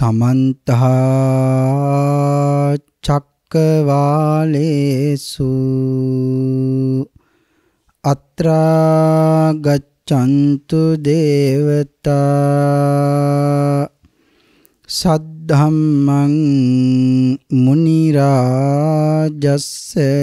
සමන්ත චක්කවාලේසු අත්‍රා ගච්ඡන්තු දේවතා සද්ධම්මං මුනි රාජස්සේ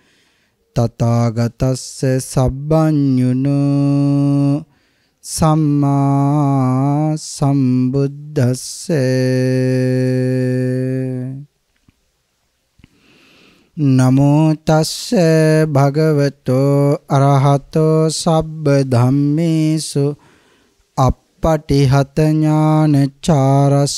තථාගතස්ස සබ්බඤුනෝ සම්මා සම්බුද්දස්ස නමෝ තස්ස භගවතෝ අරහතෝ සබ්බ ධම්මේසු අප්පටිහත ඥානචාරස්ස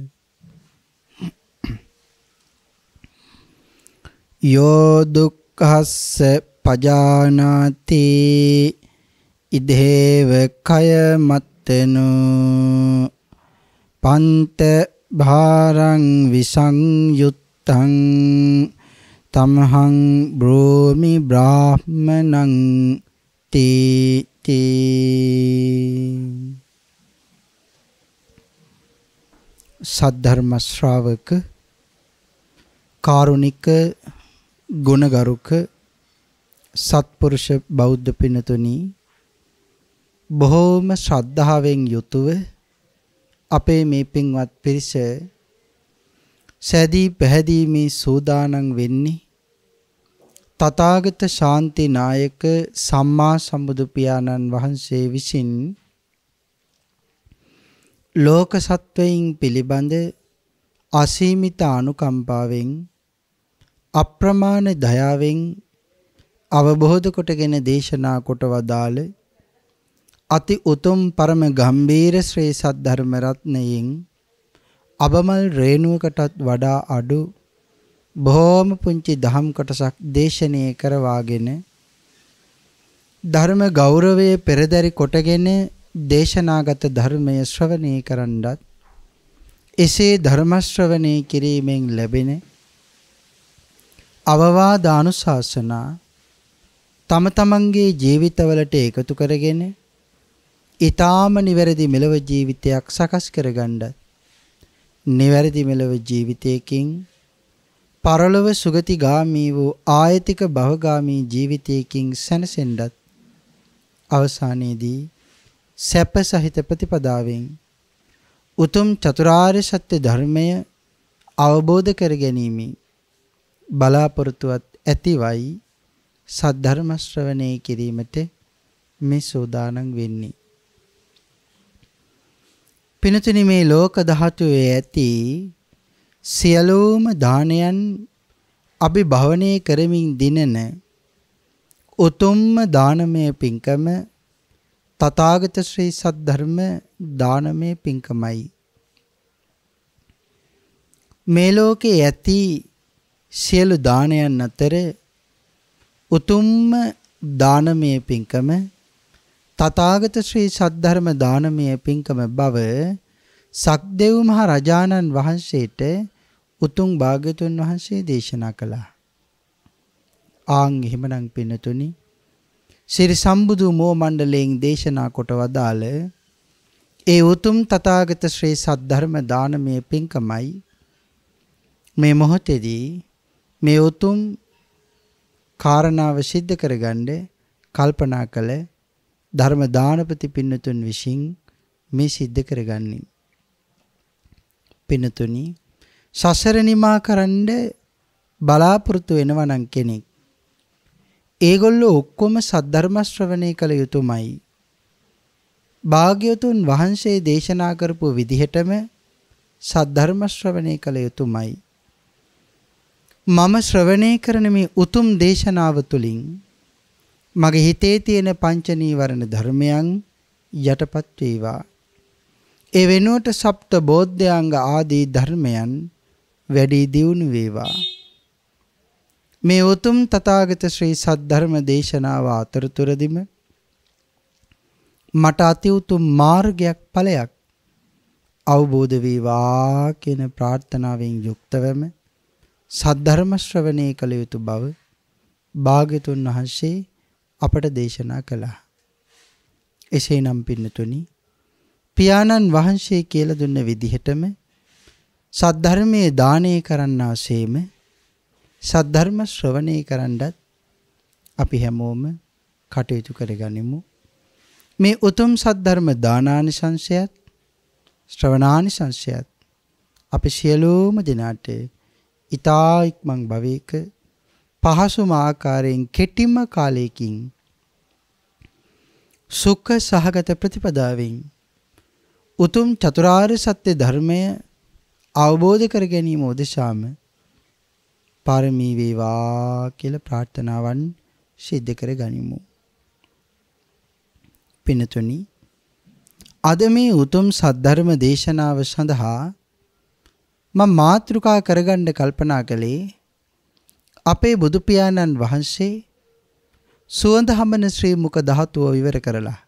යෝ දුක්ඛස්ස පජානාති ඉදේව කය මත්තනු පන්ත භාරං විසංයුත්තං තමහං බ්‍රෝමි බ්‍රාහ්මණං තීති සද්ධර්ම ශ්‍රාවක කාරුණික ගුණගරුක සත්පුරුෂ බෞද්ධ පිනතුනි බොහෝම ශ්‍රද්ධාවෙන් යුතුව අපේ මේ පින්වත් පිරිස සැදී පැහැදී මේ සූදානම් වෙන්නේ තථාගත ශාන්ති නායක සම්මා සම්බුදු පියාණන් වහන්සේ විසින් ලෝක සත්වයින් පිළිබඳ අසීමිත අනුකම්පාවෙන් අප්‍රමාණ දයාවෙන් අවබෝධ කොටගෙන දේශනා කොට වදාළ අති උතුම් පරම ගම්බීර ශ්‍රේ සද්ධර්ම රත්නයෙන් අබමල් රේණුවකටත් වඩා අඩු බොහෝම පුංචි දහම් කොටසක් දේශනය කරවාගෙන ධර්ම ගෞරවයේ පෙරදරි කොටගෙන දේශනාගත ධර්මය ශ්‍රවණය කරන්නත් එසේ ධර්ම ශ්‍රවණය කිරීමෙන් ලැබෙන අවවාදානුශාසනා තම තමන්ගේ ජීවිතවලට එකතු කරගෙන ඊ타ම නිවැරදි මෙලව ජීවිතයක් සකස් කරගන්නත් නිවැරදි මෙලව ජීවිතයකින් පරලොව සුගතිගාමී වූ ආයතික භවගාමී ජීවිතයකින් සැනසෙන්නත් අවසානයේදී සැප සහිත ප්‍රතිපදාවෙන් උතුම් චතුරාර්ය සත්‍ය ධර්මය අවබෝධ කර ගැනීමෙන් බලාපොරොත්තුවත් ඇතිවයි සද්ධර්ම ශ්‍රවණය කිරීමට මේ සෝදානම් වෙන්නේ. පිනතුනි මේ ලෝක ධාතුවේ ඇති සියලුම දානයන් අභිභවනය කරමින් දිනන උතුම්ම දානමය පින්කම තථාගත ශ්‍රී සද්ධර්ම දානමය පින්කමයි. මේ ලෝකේ ඇති සියලු දානයන් අතර උතුම්ම දානමය පින්කම තථාගත ශ්‍රී සද්ධර්ම දානමය පින්කම බව සක්දෙව් මහ රජාණන් වහන්සේට උතුම් භාග්‍යතුන් වහන්සේ දේශනා කළා. ආන් එහෙමනම් පින්නතුනි සිරි සම්බුදු මෝ මණ්ඩලයෙන් දේශනා කොට වදාළ ඒ උතුම් තථාගත ශ්‍රී සද්ධර්ම දානමය පින්කමයි මේ මොහොතේදී මේ උතුම් කාරණාව સિદ્ધ කරගන්න කල්පනා කළ ධර්ම දානපති පින්නතුන් විසින් මේ સિદ્ધ කරගන්නේ. පින්නතුනි සසර නිමා කරන්න බලාපොරොත්තු වෙනවා නම් කෙනෙක් ඒගොල්ලෝ ඔක්කොම සද්ධර්ම ශ්‍රවණය කළ යුතුමයි. භාග්‍යවතුන් වහන්සේ දේශනා කරපු විදිහටම සද්ධර්ම ශ්‍රවණය කළ යුතුමයි. මම ශ්‍රවණය කරන මේ උතුම් දේශනාව තුළින් මගේ හිතේ තියෙන පංච නීවරණ ධර්මයන් යටපත් වේවා. ඒ වෙනුවට සප්ත බෝධ්‍යංග ආදී ධර්මයන් වැඩි දියුණු වේවා. මේ උතුම් තථාගත ශ්‍රී සද්ධර්ම දේශනාව අතරතුරදිම මට අති උතුම් මාර්ගයක් ඵලයක් අවබෝධ වේවා කියන ප්‍රාර්ථනාවෙන් යුක්තවම සද්ධර්ම ශ්‍රවණය කළ යුතු බව භාග්‍යතුන් වහන්සේ අපට දේශනා කළා. එසේනම් පින්නතුනි පියාණන් වහන්සේ කියලා දුන්න විදිහටම සද්ධර්මයේ දානය කරන්නාseම සද්ධර්ම ශ්‍රවණය කරන්නත් අපි හැමෝම කටයුතු කරගනිමු. මේ උතුම් සද්ධර්ම දානානිසංශයත් ශ්‍රවණානිසංශයත් අපි සියලුම දෙනාට ඊතා ඉක්මන් භවයක පහසුම ආකාරයෙන් කෙටිම කාලයකින් සුඛ සහගත ප්‍රතිපදාවෙන් උතුම් චතුරාර්ය සත්‍ය ධර්මය අවබෝධ කර ගැනීම උදෙසාම පරමී වේවා කියලා ප්‍රාර්ථනාවන් සිද්ධ කර ගනිමු. පිනතුනි අද මේ උතුම් සද්ධර්ම දේශනාව සඳහා මම මාතෘකා කරගන්න කල්පනා කළේ අපේ බුදු පියාණන් වහන්සේ සුවඳ හමන ශ්‍රී මුක ධාතුව විවර කරලා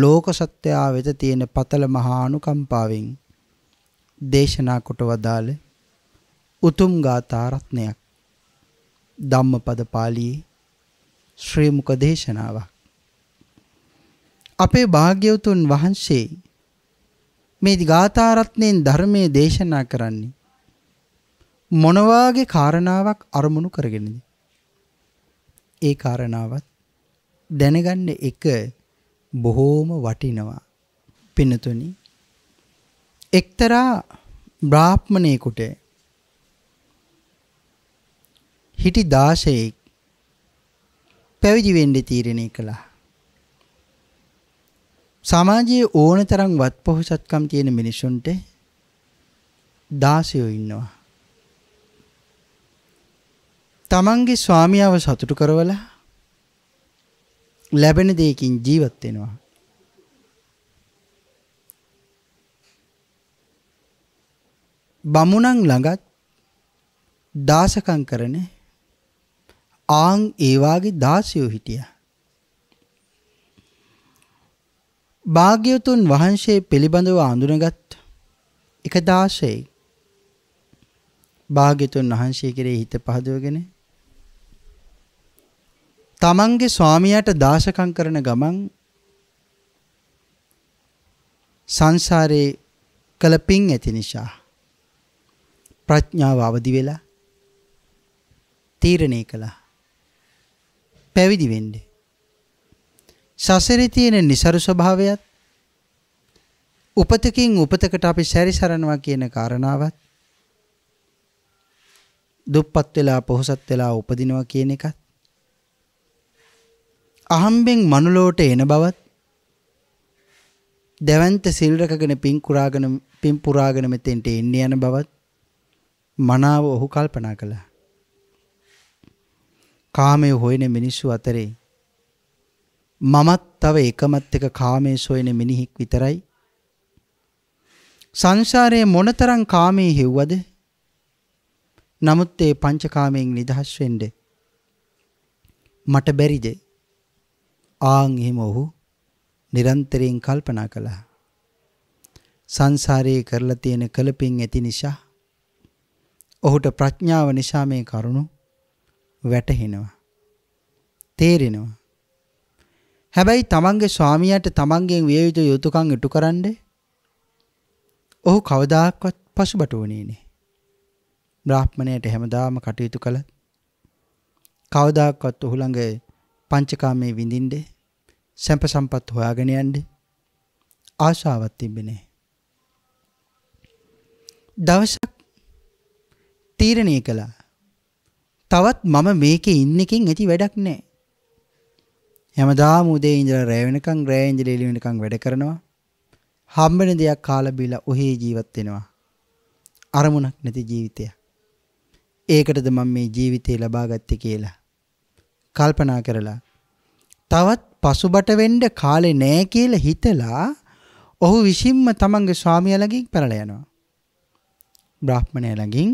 ලෝක සත්‍යාව වෙත තියෙන පතල මහා අනුකම්පාවෙන් දේශනා කොට වදාළ උතුම් ගාථා රත්නයක් ධම්මපද පාළියේ ශ්‍රී මුක දේශනාවක් අපේ භාග්‍යවතුන් වහන්සේ මේ ගාථාරත්නයෙන් ධර්මයේ දේශනා කරන්නේ මොනවාගේ කාරණාවක් අරමුණු කරගෙනද ඒ කාරණාවත් දැනගන්න එක බොහෝම වටිනවා පිනතුනි එක්තරා බ්‍රාහ්මණයෙකුට හිටි 16 පැවිදි වෙන්න තීරණය කළා සමාජයේ ඕනතරම් වත්පොහසත්කම් තියෙන මිනිසුන්ට දාසයෝ ඉන්නවා. තමන්ගේ ස්වාමියාව සතුටු කරවලා ලැබෙන දෙයකින් ජීවත් වෙනවා. බමුණන් ළඟත් දාසකම් කරන ආන් ඒ වාගේ දාසියෝ හිටියා. භාග්‍යවතුන් වහන්සේ පිළිබඳව අඳුනගත් එක දාශයයි භාග්‍යතුන් වහන්සේ කෙරේ හිත පහදවගෙන තමන්ගේ ස්වාමියාට දාශකම් කරන ගමන් සංසාරේ කළ පින් ඇති නිසා ප්‍රඥාව අවදි වෙලා තීරණය කළා පැවිදි වෙන්නේ සසරේ තියෙන નિසරු ස්වභාවයත් උපතකින් උපතකට අපි සැරිසරනවා කියන කාරණාවත් දුප්පත් වෙලා පොහොසත් වෙලා උපදිනවා කියන එකත් අහම්බෙන් මනුලෝට එන බවත් දැවන්ත සිල් රැකගෙන පින් කුරාගෙන පින් පුරාගෙන මෙතෙන්ට එන්න යන බවත් මනාව ඔහු කල්පනා කළා. කාමයේ හොයන මිනිස්සු අතරේ මමත් තව එකමත් එක කාමයේ සොයන මිනිහෙක් විතරයි. සංසාරයේ මොනතරම් කාමයේ හෙව්වද? නමුත් ඒ පංචකාමයෙන් නිදහස් වෙන්න මට බැරිද? ආන් එහෙම ඔහු නිරන්තරයෙන් කල්පනා කළා. සංසාරයේ කරලා තියෙන කලපින් ඇති නිසා ඔහුට ප්‍රඥාව නිසා මේ කරුණු වැටහෙනවා. තේරෙනවා. හැබැයි තමන්ගේ ස්වාමියාට තමන්ගෙන් විය යුතු යුතුයකම් ඉටු කරන්න ඔහු කවදාකවත් පසුබටුවනේ නෑ. බ්‍රාහ්මණයට හැමදාම කටයුතු කළත් කවදාකවත් ඔහු ළඟ පංචකාමයේ විඳින්නේ සැප සම්පත් හොයාගෙන යන්නේ ආශාවක් තිබෙන්නේ දවසක් තීරණය කළා තවත් මම මේකේ ඉන්න එකෙන් ඇති වැඩක් නැහැ හැමදාම උදේ ඉඳලා රෑ වෙනකන් රෑ ඉඳලා එළි වෙනකන් වැඩ කරනවා. හම්බෙන දෙයක් කාලා බීලා ඔහේ ජීවත් වෙනවා. අරමුණක් නැති ජීවිතයක්. ඒකටද මම මේ ජීවිතේ ලබාගත්තේ කියලා කල්පනා කරලා තවත් පසුබට වෙන්න කාලේ නෑ කියලා හිතලා ඔහු විසින්ම තමන්ගේ ස්වාමියා ළඟින් පැනලා යනවා. බ්‍රාහ්මණය ළඟින්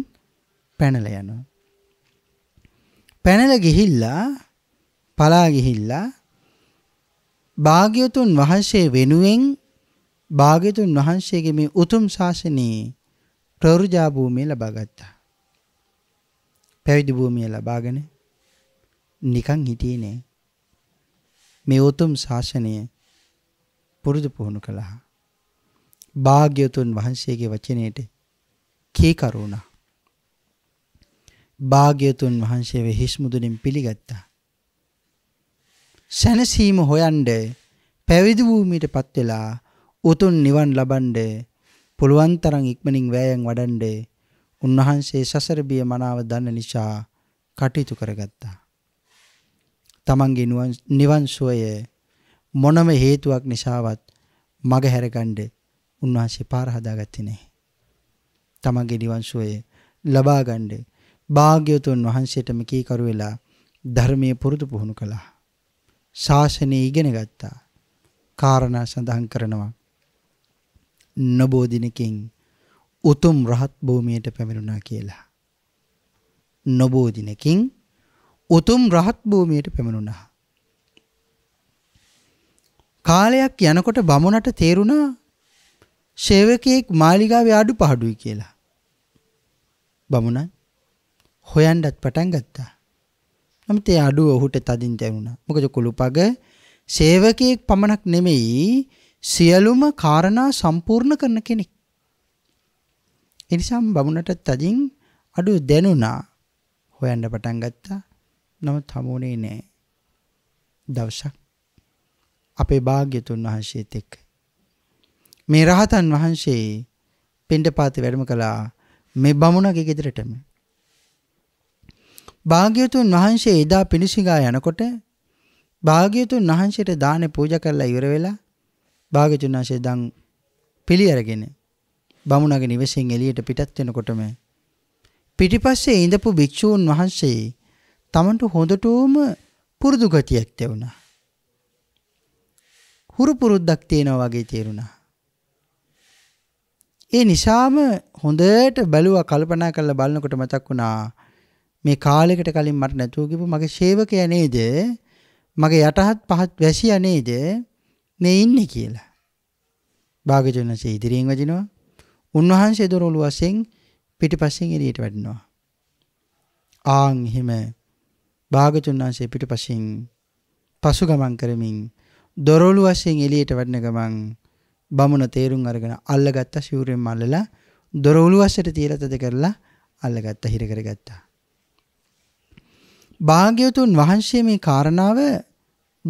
පැනලා යනවා. පැනලා ගිහිල්ලා පලා ගිහිල්ලා භාග්‍යතුන් වහන්සේ වෙනුවෙන් භාග්‍යතුන් වහන්සේගේ මේ උතුම් ශාසනයේ ප්‍රවෘජා භූමිය ලබා ගත්තා. පැවිදි භූමිය ලබාගෙන නිකන් හිටියේ නෑ. මේ උතුම් ශාසනය පුරුදු පුහුණු කළා. භාග්‍යතුන් වහන්සේගේ වචනයට කීකරුණා. භාග්‍යතුන් වහන්සේව හිස් මුදුනින් පිළිගත්තා. සැනසීම හොයන්ඩ පැවිදි වූමීට පත් වෙලා උතුම් නිවන් ලබන්ඩ පුළුවන් තරම් ඉක්මනින් වෑයම් වඩන්ඩ උන්වහන්සේ සසර බිය මනාව දන්න නිසා කටයුතු කරගත්තා. තමන්ගේ නිවන් සුවය මොනම හේතුවක් නිසාවත් මග හැරගන්න උන්වහන්සේ පාර හදාගත්තේ නැහැ. තමන්ගේ නිවන් සුවය ලබා ගන්න භාග්‍යවතුන් වහන්සේටම කීකරු වෙලා ධර්මයේ පුරුදු පුහුණු කළා. ශාසනය ඉගෙන ගත්තා. කාරණා සඳහන් කරනවා. නොබෝ දිනකින් උතුම් රහත් භූමියට පැමිණුණා කියලා. නොබෝ දිනකින් උතුම් රහත් භූමියට පැමිණුණා. කාලයක් යනකොට බමුණට තේරුණා සේවකයෙක් මාලිගාවේ අඩු පහඩුයි කියලා. බමුණ හොයන්ඩත් පටන් ගත්තා. නමුත් ඒ අඩුව ඔහුට තදින් දැනුණා. මොකද කුළුපග සේවකයෙක් පමණක් නෙමෙයි සියලුම කාරණා සම්පූර්ණ කරන කෙනෙක්. ඒ නිසාම බමුණට තදින් අඩුව දැනුණා. හොයන්න පටන් ගත්තා. නමුත් හමුුණේ නෑ. දවසක් අපේ භාග්‍යතුන් වහන්සේත් එක්ක මේ රහතන් වහන්සේ පින්ඩපාති වැඩම කළා මේ බමුණගේ ගෙදරටම භාග්‍යවතුන් වහන්සේ එදා පිළිසිඟා යනකොට භාග්‍යවතුන් වහන්සේට දානේ පූජා කරලා ඉවර වෙලා භාග්‍යවතුන් වහන්සේ දැන් පිළි අරගෙන බමුණගේ නිවසෙන් එළියට පිටත් වෙනකොටම පිටිපස්සේ ඉඳපු භික්ෂූන් වහන්සේ Tamanට හොඳටම පුරුදු ගතියක් තියුණා. හුරු පුරුද්දක් තියෙනවා වගේ තේරුණා. ඒ නිසාම හොඳට බැලුවා කල්පනා කරලා බලනකොට මතක් වුණා මේ කාලෙකට කලින් මට නැතුව කිව්ව මගේ සේවකයා නේද? මගේ යටහත් පහත් වැසියා නේද? මේ ඉන්නේ කියලා. භාග්‍යවතුන්සේ ඉදිරියෙන් වදිනවා. උන්වහන්සේ දොරළු වශයෙන් පිටිපස්සෙන් එළියට වඩිනවා. ආන් එහෙම භාග්‍යවතුන්සේ පිටිපස්සෙන් පසු ගමන් කරමින් දොරළු වශයෙන් එළියට වඩන ගමන් බමුණ තේරුම් අරගෙන අල්ලගත්ත සිවුරෙන් මල්ලලා දොරවුළු වස්සට තියලා තද කරලා අල්ලගත්ත හිර කරගත්තා. භාග්‍යවතුන් වහන්සේ මේ කාරණාව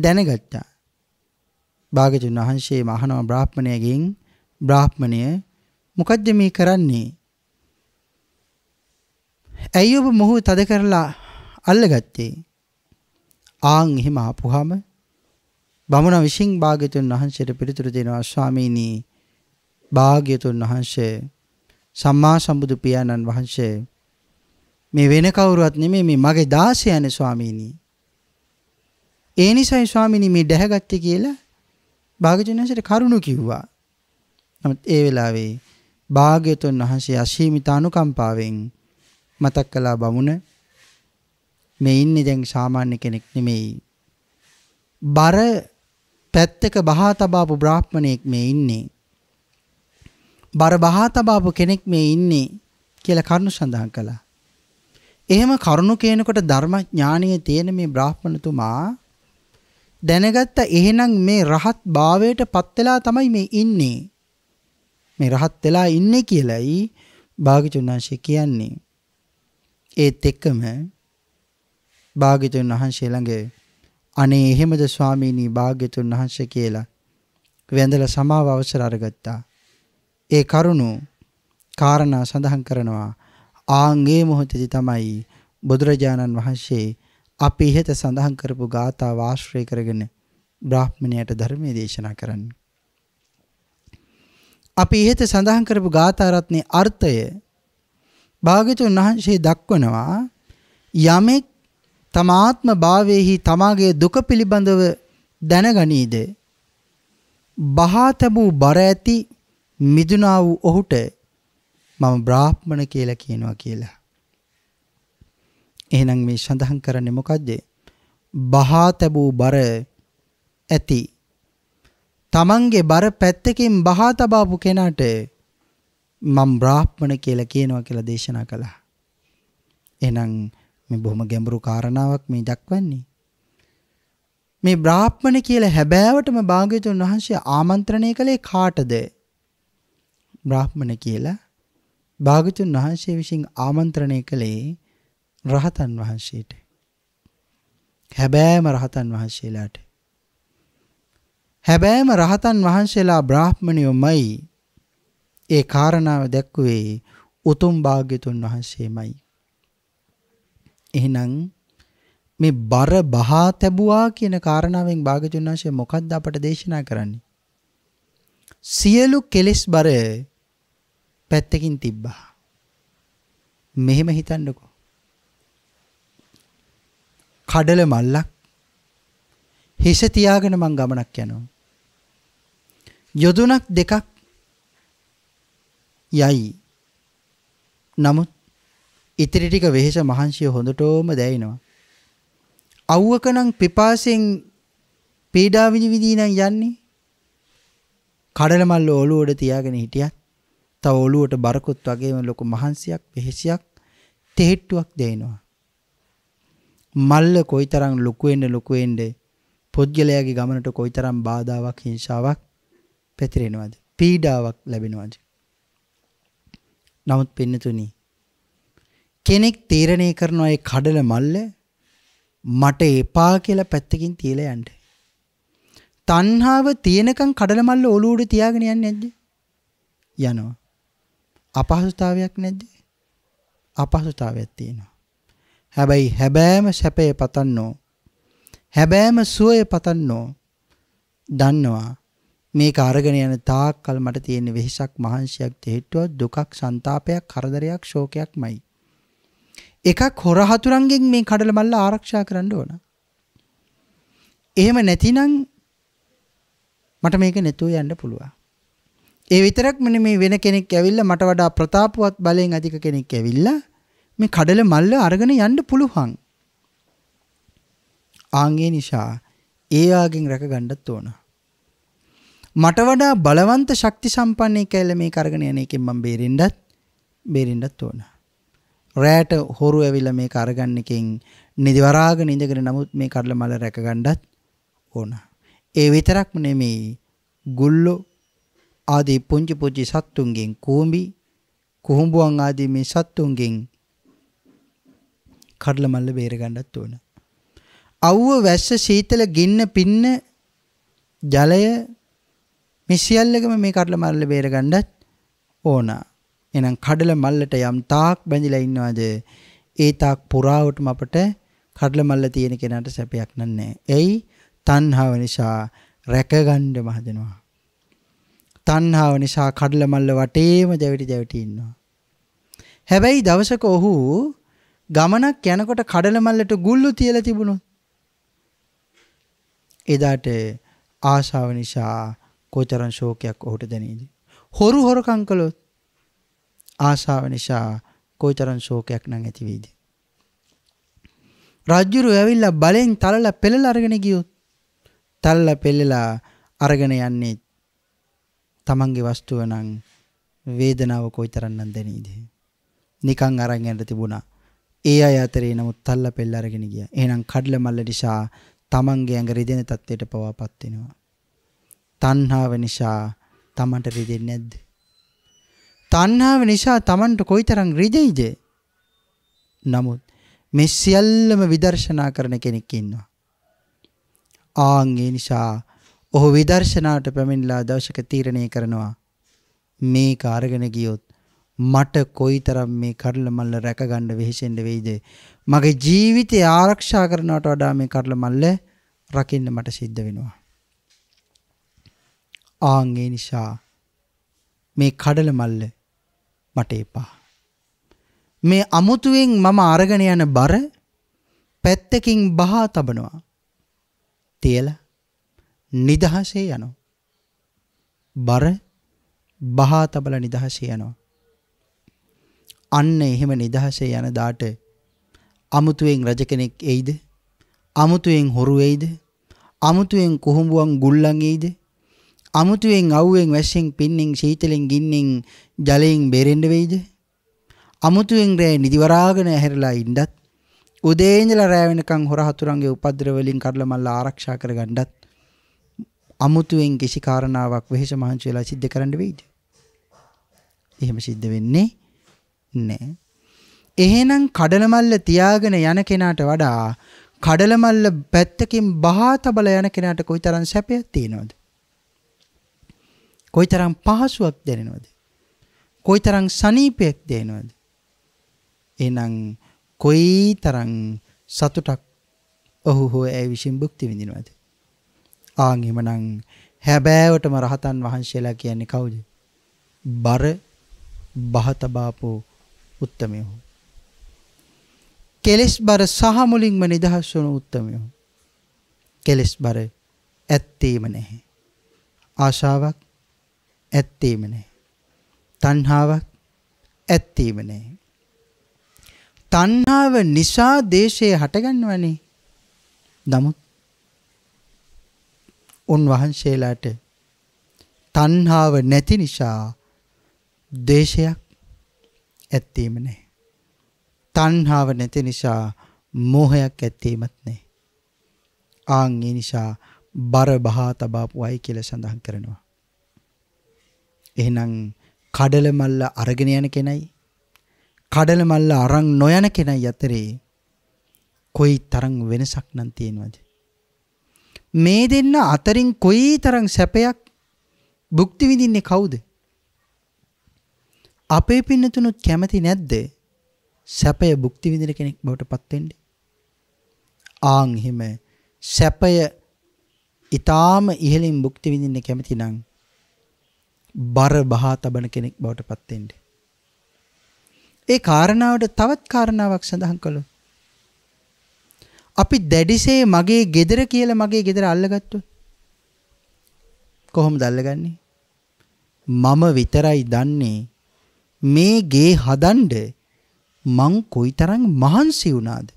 දැනගත්තා. භාග්‍යවතුන් වහන්සේ මහනම බ්‍රාහ්මණයගෙන් බ්‍රාහ්මණය මොකද්ද මේ කරන්නේ? ඇයි ඔබ මොහොව තද කරලා අල්ලගත්තේ? ආන් එහෙම ආපුවාම බමුණ විසින් භාග්‍යතුන් වහන්සේට පිළිතුරු දෙනවා ස්වාමීනි භාග්‍යතුන් වහන්සේ සම්මා සම්බුදු පියාණන් වහන්සේ මේ වෙන කවුරුවත් නෙමෙයි මේ මගේ දාසයනේ ස්වාමීනි. ඒ නිසායි ස්වාමීනි මේ දැහැගත්තේ කියලා භාග්‍යතුන් වහන්සේට කරුණු කිව්වා. නමුත් ඒ වෙලාවේ භාග්‍යතුන් වහන්සේ අසීමිත අනුකම්පාවෙන් මතක් කළා බමුණ මේ ඉන්නේ දැන් සාමාන්‍ය කෙනෙක් නෙමෙයි. බර පැත්තක බහා තබාපු බ්‍රාහ්මණයෙක් මේ ඉන්නේ. බර බහා තබාපු කෙනෙක් මේ ඉන්නේ කියලා කරුණු සඳහන් කළා. එහෙම කරුණු කියනකොට ධර්මඥානීය තියෙන මේ බ්‍රාහ්මණතුමා දැනගත්ත එහෙනම් මේ රහත් භාවයට පත් වෙලා තමයි මේ ඉන්නේ. මේ රහත් වෙලා ඉන්නේ කියලයි භාග්‍යතුන් වහන්සේ කියන්නේ. ඒත් එක්කම භාග්‍යතුන් වහන්සේ ළඟ අනේ එහෙමද ස්වාමීනි භාග්‍යතුන් වහන්සේ කියලා වැඳලා සමාව අවසර අරගත්තා. ඒ කරුණු කාරණා සඳහන් කරනවා ආන් ඒ මොහොතේදී තමයි බුදුරජාණන් වහන්සේ අපි ඉහත සඳහන් කරපු ගාථාව ආශ්‍රය කරගෙන බ්‍රාහ්මණයට ධර්මයේ දේශනා කරන්නේ. අපි ඉහත සඳහන් කරපු ගාථා රත්නේ අර්ථය භාග්‍යතුන් වහන්සේ දක්වනවා යමෙක් තමාත්ම භාවයේහි තමාගේ දුක පිළිබඳව දැනගනීද බහා තබූ බර ඇති මිදුනා වූ ඔහුට මම බ්‍රාහ්මණ කියලා කියනවා කියලා. එහෙනම් මේ සඳහන් කරන්නේ මොකද්ද? බහා තබූ බර ඇති. Tamange බර පැත්තකින් බහා තබාපු කෙනාට මම බ්‍රාහ්මණ කියලා කියනවා කියලා දේශනා කළා. එහෙනම් මේ බොහොම ගැඹුරු කාරණාවක් මේ දක්වන්නේ. මේ බ්‍රාහ්මණ කියලා හැබෑවටම භාග්‍යවතුන් වහන්සේ ආමන්ත්‍රණය කළේ කාටද? බ්‍රාහ්මණ කියලා භාගතුන් වහන්සේ විසින් ආමන්ත්‍රණය කළේ රහතන් වහන්සේට. හැබෑම රහතන් වහන්සේලාට. හැබෑම රහතන් වහන්සේලා බ්‍රාහ්මණයෝමයි ඒ කාරණාව දැක්කුවේ උතුම් භාග්‍යතුන් වහන්සේමයි. එහෙනම් මේ බර බහා තැබුවා කියන කාරණාවෙන් භාග්‍යතුන් වහන්සේ මොකද්ද අපට දේශනා කරන්නේ? සියලු කෙලෙස් බර පැත්තකින් තිබ්බා. මෙහෙම හිතන්නකෝ. කඩල මල්ලක් හිස තියාගෙන මං ගමනක් යනවා. යොදුනක් දෙකක් යයි. නමුත් ඉතිරි ටික වෙහෙස මහන්සිය හොඳටම දැයිනවා. අවුවකනම් පිපාසෙන් පීඩා විඳින විදිහ නම් යන්නේ. කඩල මල්ල ඔළුව උඩ තියාගෙන හිටියත් තව ඔලුවට බරකුත් වගේම ලොකු මහන්සියක් වෙහෙසියක් තෙහෙට්ටුවක් දෙනවා. මල්ල කොයිතරම් ලොකු වෙන්න ලොකු වෙන්න පොඩ්ගලයාගේ ගමනට කොයිතරම් බාධාවක් හිංසාවක් පැතිරෙනවද? පීඩාවක් ලැබෙනවද? නමුත් පින්නතුනි කෙනෙක් තීරණය කරනවා ඒ කඩල මල්ල මට එපා කියලා පැත්තකින් තියලා යන්න. තණ්හාව තියෙනකන් කඩල මල්ල ඔලුවට තියාගෙන යන්නේ නැද්ද? යනවා. අපහසුතාවයක් නැද්ද? අපහසුතාවයක් තියෙනවා. හැබැයි හැබෑම සැපේ පතන්නෝ හැබෑම සුවය පතන්නෝ දන්නවා මේක අරගෙන යන තාක්කල් මට තියෙන වෙහිසක් මහන්සියක් දෙහිට්ටුවක් දුකක් සන්තාපයක් කරදරයක් ශෝකයක්මයි. එකක් හොර හතුරන්ගෙන් මේ කඩල මල්ල ආරක්ෂා කරන්න ඕන. එහෙම නැතිනම් මට මේක නැතුව යන්න පුළුවන්. ඒ විතරක්ම නෙමේ වෙන කෙනෙක් ඇවිල්ලා මට වඩා ප්‍රතාපවත් බලයෙන් අධික කෙනෙක් ඇවිල්ලා මේ කඩල මල්ල අරගෙන යන්න පුළුවන්. ආන්ගේ නිසා ඒ ආගෙන් රැක ගන්නත් ඕන. මට වඩා බලවන්ත ශක්ති සම්පන්නයි කියලා මේ කරගෙන යන එකෙන් මම බේරෙන්නත් බේරෙන්නත් ඕන. රැට හොරු ඇවිල්ලා මේ කරගන්න එකෙන් නිදිවරාගෙන ඉඳගෙන නමුත් මේ කඩල මල්ල රැක ගන්නත් ඕන. ඒ විතරක්ම නෙමේ ගුල්ලෝ ආදී පුංචි පුංචි සත්තුන්ගෙන් කූඹි කුහුඹුවන් ආදී මේ සත්තුන්ගෙන් කඩල මල්ල බේර ගන්නත් ඕන. අවුව වැස්ස සීතල ගින්න පින්න ජලය මේ සියල්ලකම මේ කඩල මල්ල බේර ගන්නත් ඕන. එහෙනම් කඩල මල්ලට යම් තාක් බැඳිලා ඉන්නවද ඒ තාක් පුරාවටම අපට කඩල මල්ල තියෙන කෙනාට සැපයක් නැහැ. එයි තණ්හාව නිසා රැකගන්න හදනවා. තණ්හාව නිසා කඩල මල්ල වටේම දැවිටි දැවිටි ඉන්නවා. හැබැයි දවසක ඔහු ගමනක් යනකොට කඩල මල්ලට ගුල්ලු තියලා තිබුණොත් එදාට ආශාව නිසා කොතරම් ශෝකයක් ඔහුට දැනෙයිද? හොරු හොරකම් කළොත් ආශාව නිසා කොයිතරම් ශෝකයක් නම් ඇති වෙයිද? රජුරු ඇවිල්ලා බලෙන් තලලා පෙළලා අරගෙන ගියොත් තලලා පෙළලා අරගෙන යන්නේ තමන්ගේ වස්තුව නම් වේදනාව කොයිතරම්නම් දැනීද? නිකන් අරන් යන්න තිබුණා. ඒ අය අතරේ නමුත් තල්ල පෙල්ල අරගෙන ගියා. එහෙනම් කඩල මල්ල නිසා තමන්ගේ ඇඟ රිදෙන තත්ත්වයට පවාපත් වෙනවා. තණ්හාව නිසා තමන්ට රිදෙන්නේ නැද්ද? තණ්හාව නිසා තමන්ට කොයිතරම් රිදෙයිද? නමුත් මේ සියල්ලම විදර්ශනා කරන කෙනෙක් ඉන්නවා. ආන් ඒ නිසා ඔහු විදර්ශනාවට පැමිණලා දවසක තීරණය කරනවා මේ කාර්ගෙන ගියොත් මට කොයිතරම් මේ කඩල මල්ල රැකගන්න වෙහෙසෙන්න වෙයිද මගේ ජීවිතය ආරක්ෂා කරනවට වඩා මේ කඩල මල්ල රකින්න මට සිද්ධ වෙනවා ආන් ඒ නිසා මේ කඩල මල්ල මට එපා මේ අමුතුවෙන් මම අරගෙන යන බර පැත්තකින් බහා තබනවා තියලා නිදහසේ යනවා. බර බහා තබල නිදහසේ යනවා. අන්න එහෙම නිදහසේ යන දාට අමුතුවෙන් රජ කෙනෙක් එයිද? අමුතුවෙන් හොරු එයිද? අමුතුවෙන් කුහුඹුවන් ගුල්ලන් එයිද? අමුතුවෙන් අවුවෙන් වැස්සෙන් පින්නෙන් සීතලෙන් ගින්නෙන් ජලයෙන් බේරෙන්න වෙයිද? අමුතුවෙන් රෑ නිදිවරාගෙන ඇහැරලා ඉන්නත් උදේ ඉඳලා රෑ වෙනකන් හොර හතුරන්ගේ උපද්‍රව වලින් කඩලා මල්ලා ආරක්ෂා කරගන්නත් අමුතුවෙන් කිසි කාරණාවක් වෙහෙස මහන්සි වෙලා සිද්ධ කරන්න වෙයිද? එහෙම සිද්ධ වෙන්නේ නැහැ. එහෙනම් කඩලමල්ල තියාගෙන යන කෙනාට වඩා කඩලමල්ල පැත්තකින් බහා තබලා යන කෙනාට කොයිතරම් සැපයක් තියෙනවද? කොයිතරම් පහසුවක් දැනෙනවද? කොයිතරම් සනීපයක් දැනෙනවද? එහෙනම් කොයිතරම් සතුටක් ඔහු හෝ ඇය විසින් භුක්ති විඳිනවද? ආන් එමනම් හැබෑවටම රහතන් වහන්සේලා කියන්නේ කවුද? බර බහතබාපෝ උත්තමයෝ. කෙලස් බර සහ මුලින්ම නිදහස් වුණු උත්තමයෝ. කෙලස් බර ඇත්තේම නැහැ. ආශාවක් ඇත්තේම නැහැ. තණ්හාවක් ඇත්තේම නැහැ. තණ්හාව නිසා දේශය හටගන්නවනේ. නමුත් උන්වහන්සේලාට තණ්හාව නැති නිසා දේශයක් ඇත්තේම නැහැ. තණ්හාව නැති නිසා මෝහයක් ඇත්තේමත් නැහැ. ආන් ඒ නිසා බර බහා තබාපු අය කියලා සඳහන් කරනවා. එහෙනම් කඩල මල්ල අරගෙන යන කෙනයි කඩල මල්ල අරන් නොයන කෙනයි අතරේ කොයි තරම් වෙනසක් නම් තියෙනවද? මේ දෙන්න අතරින් කොයි තරම් සැපයක් භුක්ති විඳින්නේ කවුද? අපේ පින්නතුනුත් කැමති නැද්ද? සැපය භුක්ති විඳින කෙනෙක් බවට පත් වෙන්න. ආන් එහෙම සැපය ඊටාම ඉහළින් භුක්ති විඳින්න කැමති නම් බර බහා තබන කෙනෙක් බවට පත් වෙන්න. ඒ කාරණාවට තවත් කාරණාවක් සඳහන් කළොත් අපි දැඩිසේ මගේ ගෙදර කියලා මගේ ගෙදර අල්ලගත්තොත් කොහොමද අල්ලගන්නේ? මම විතරයි දන්නේ මේ ගේ හදන්න මං කොයිතරම් මහන්සි වුණාද?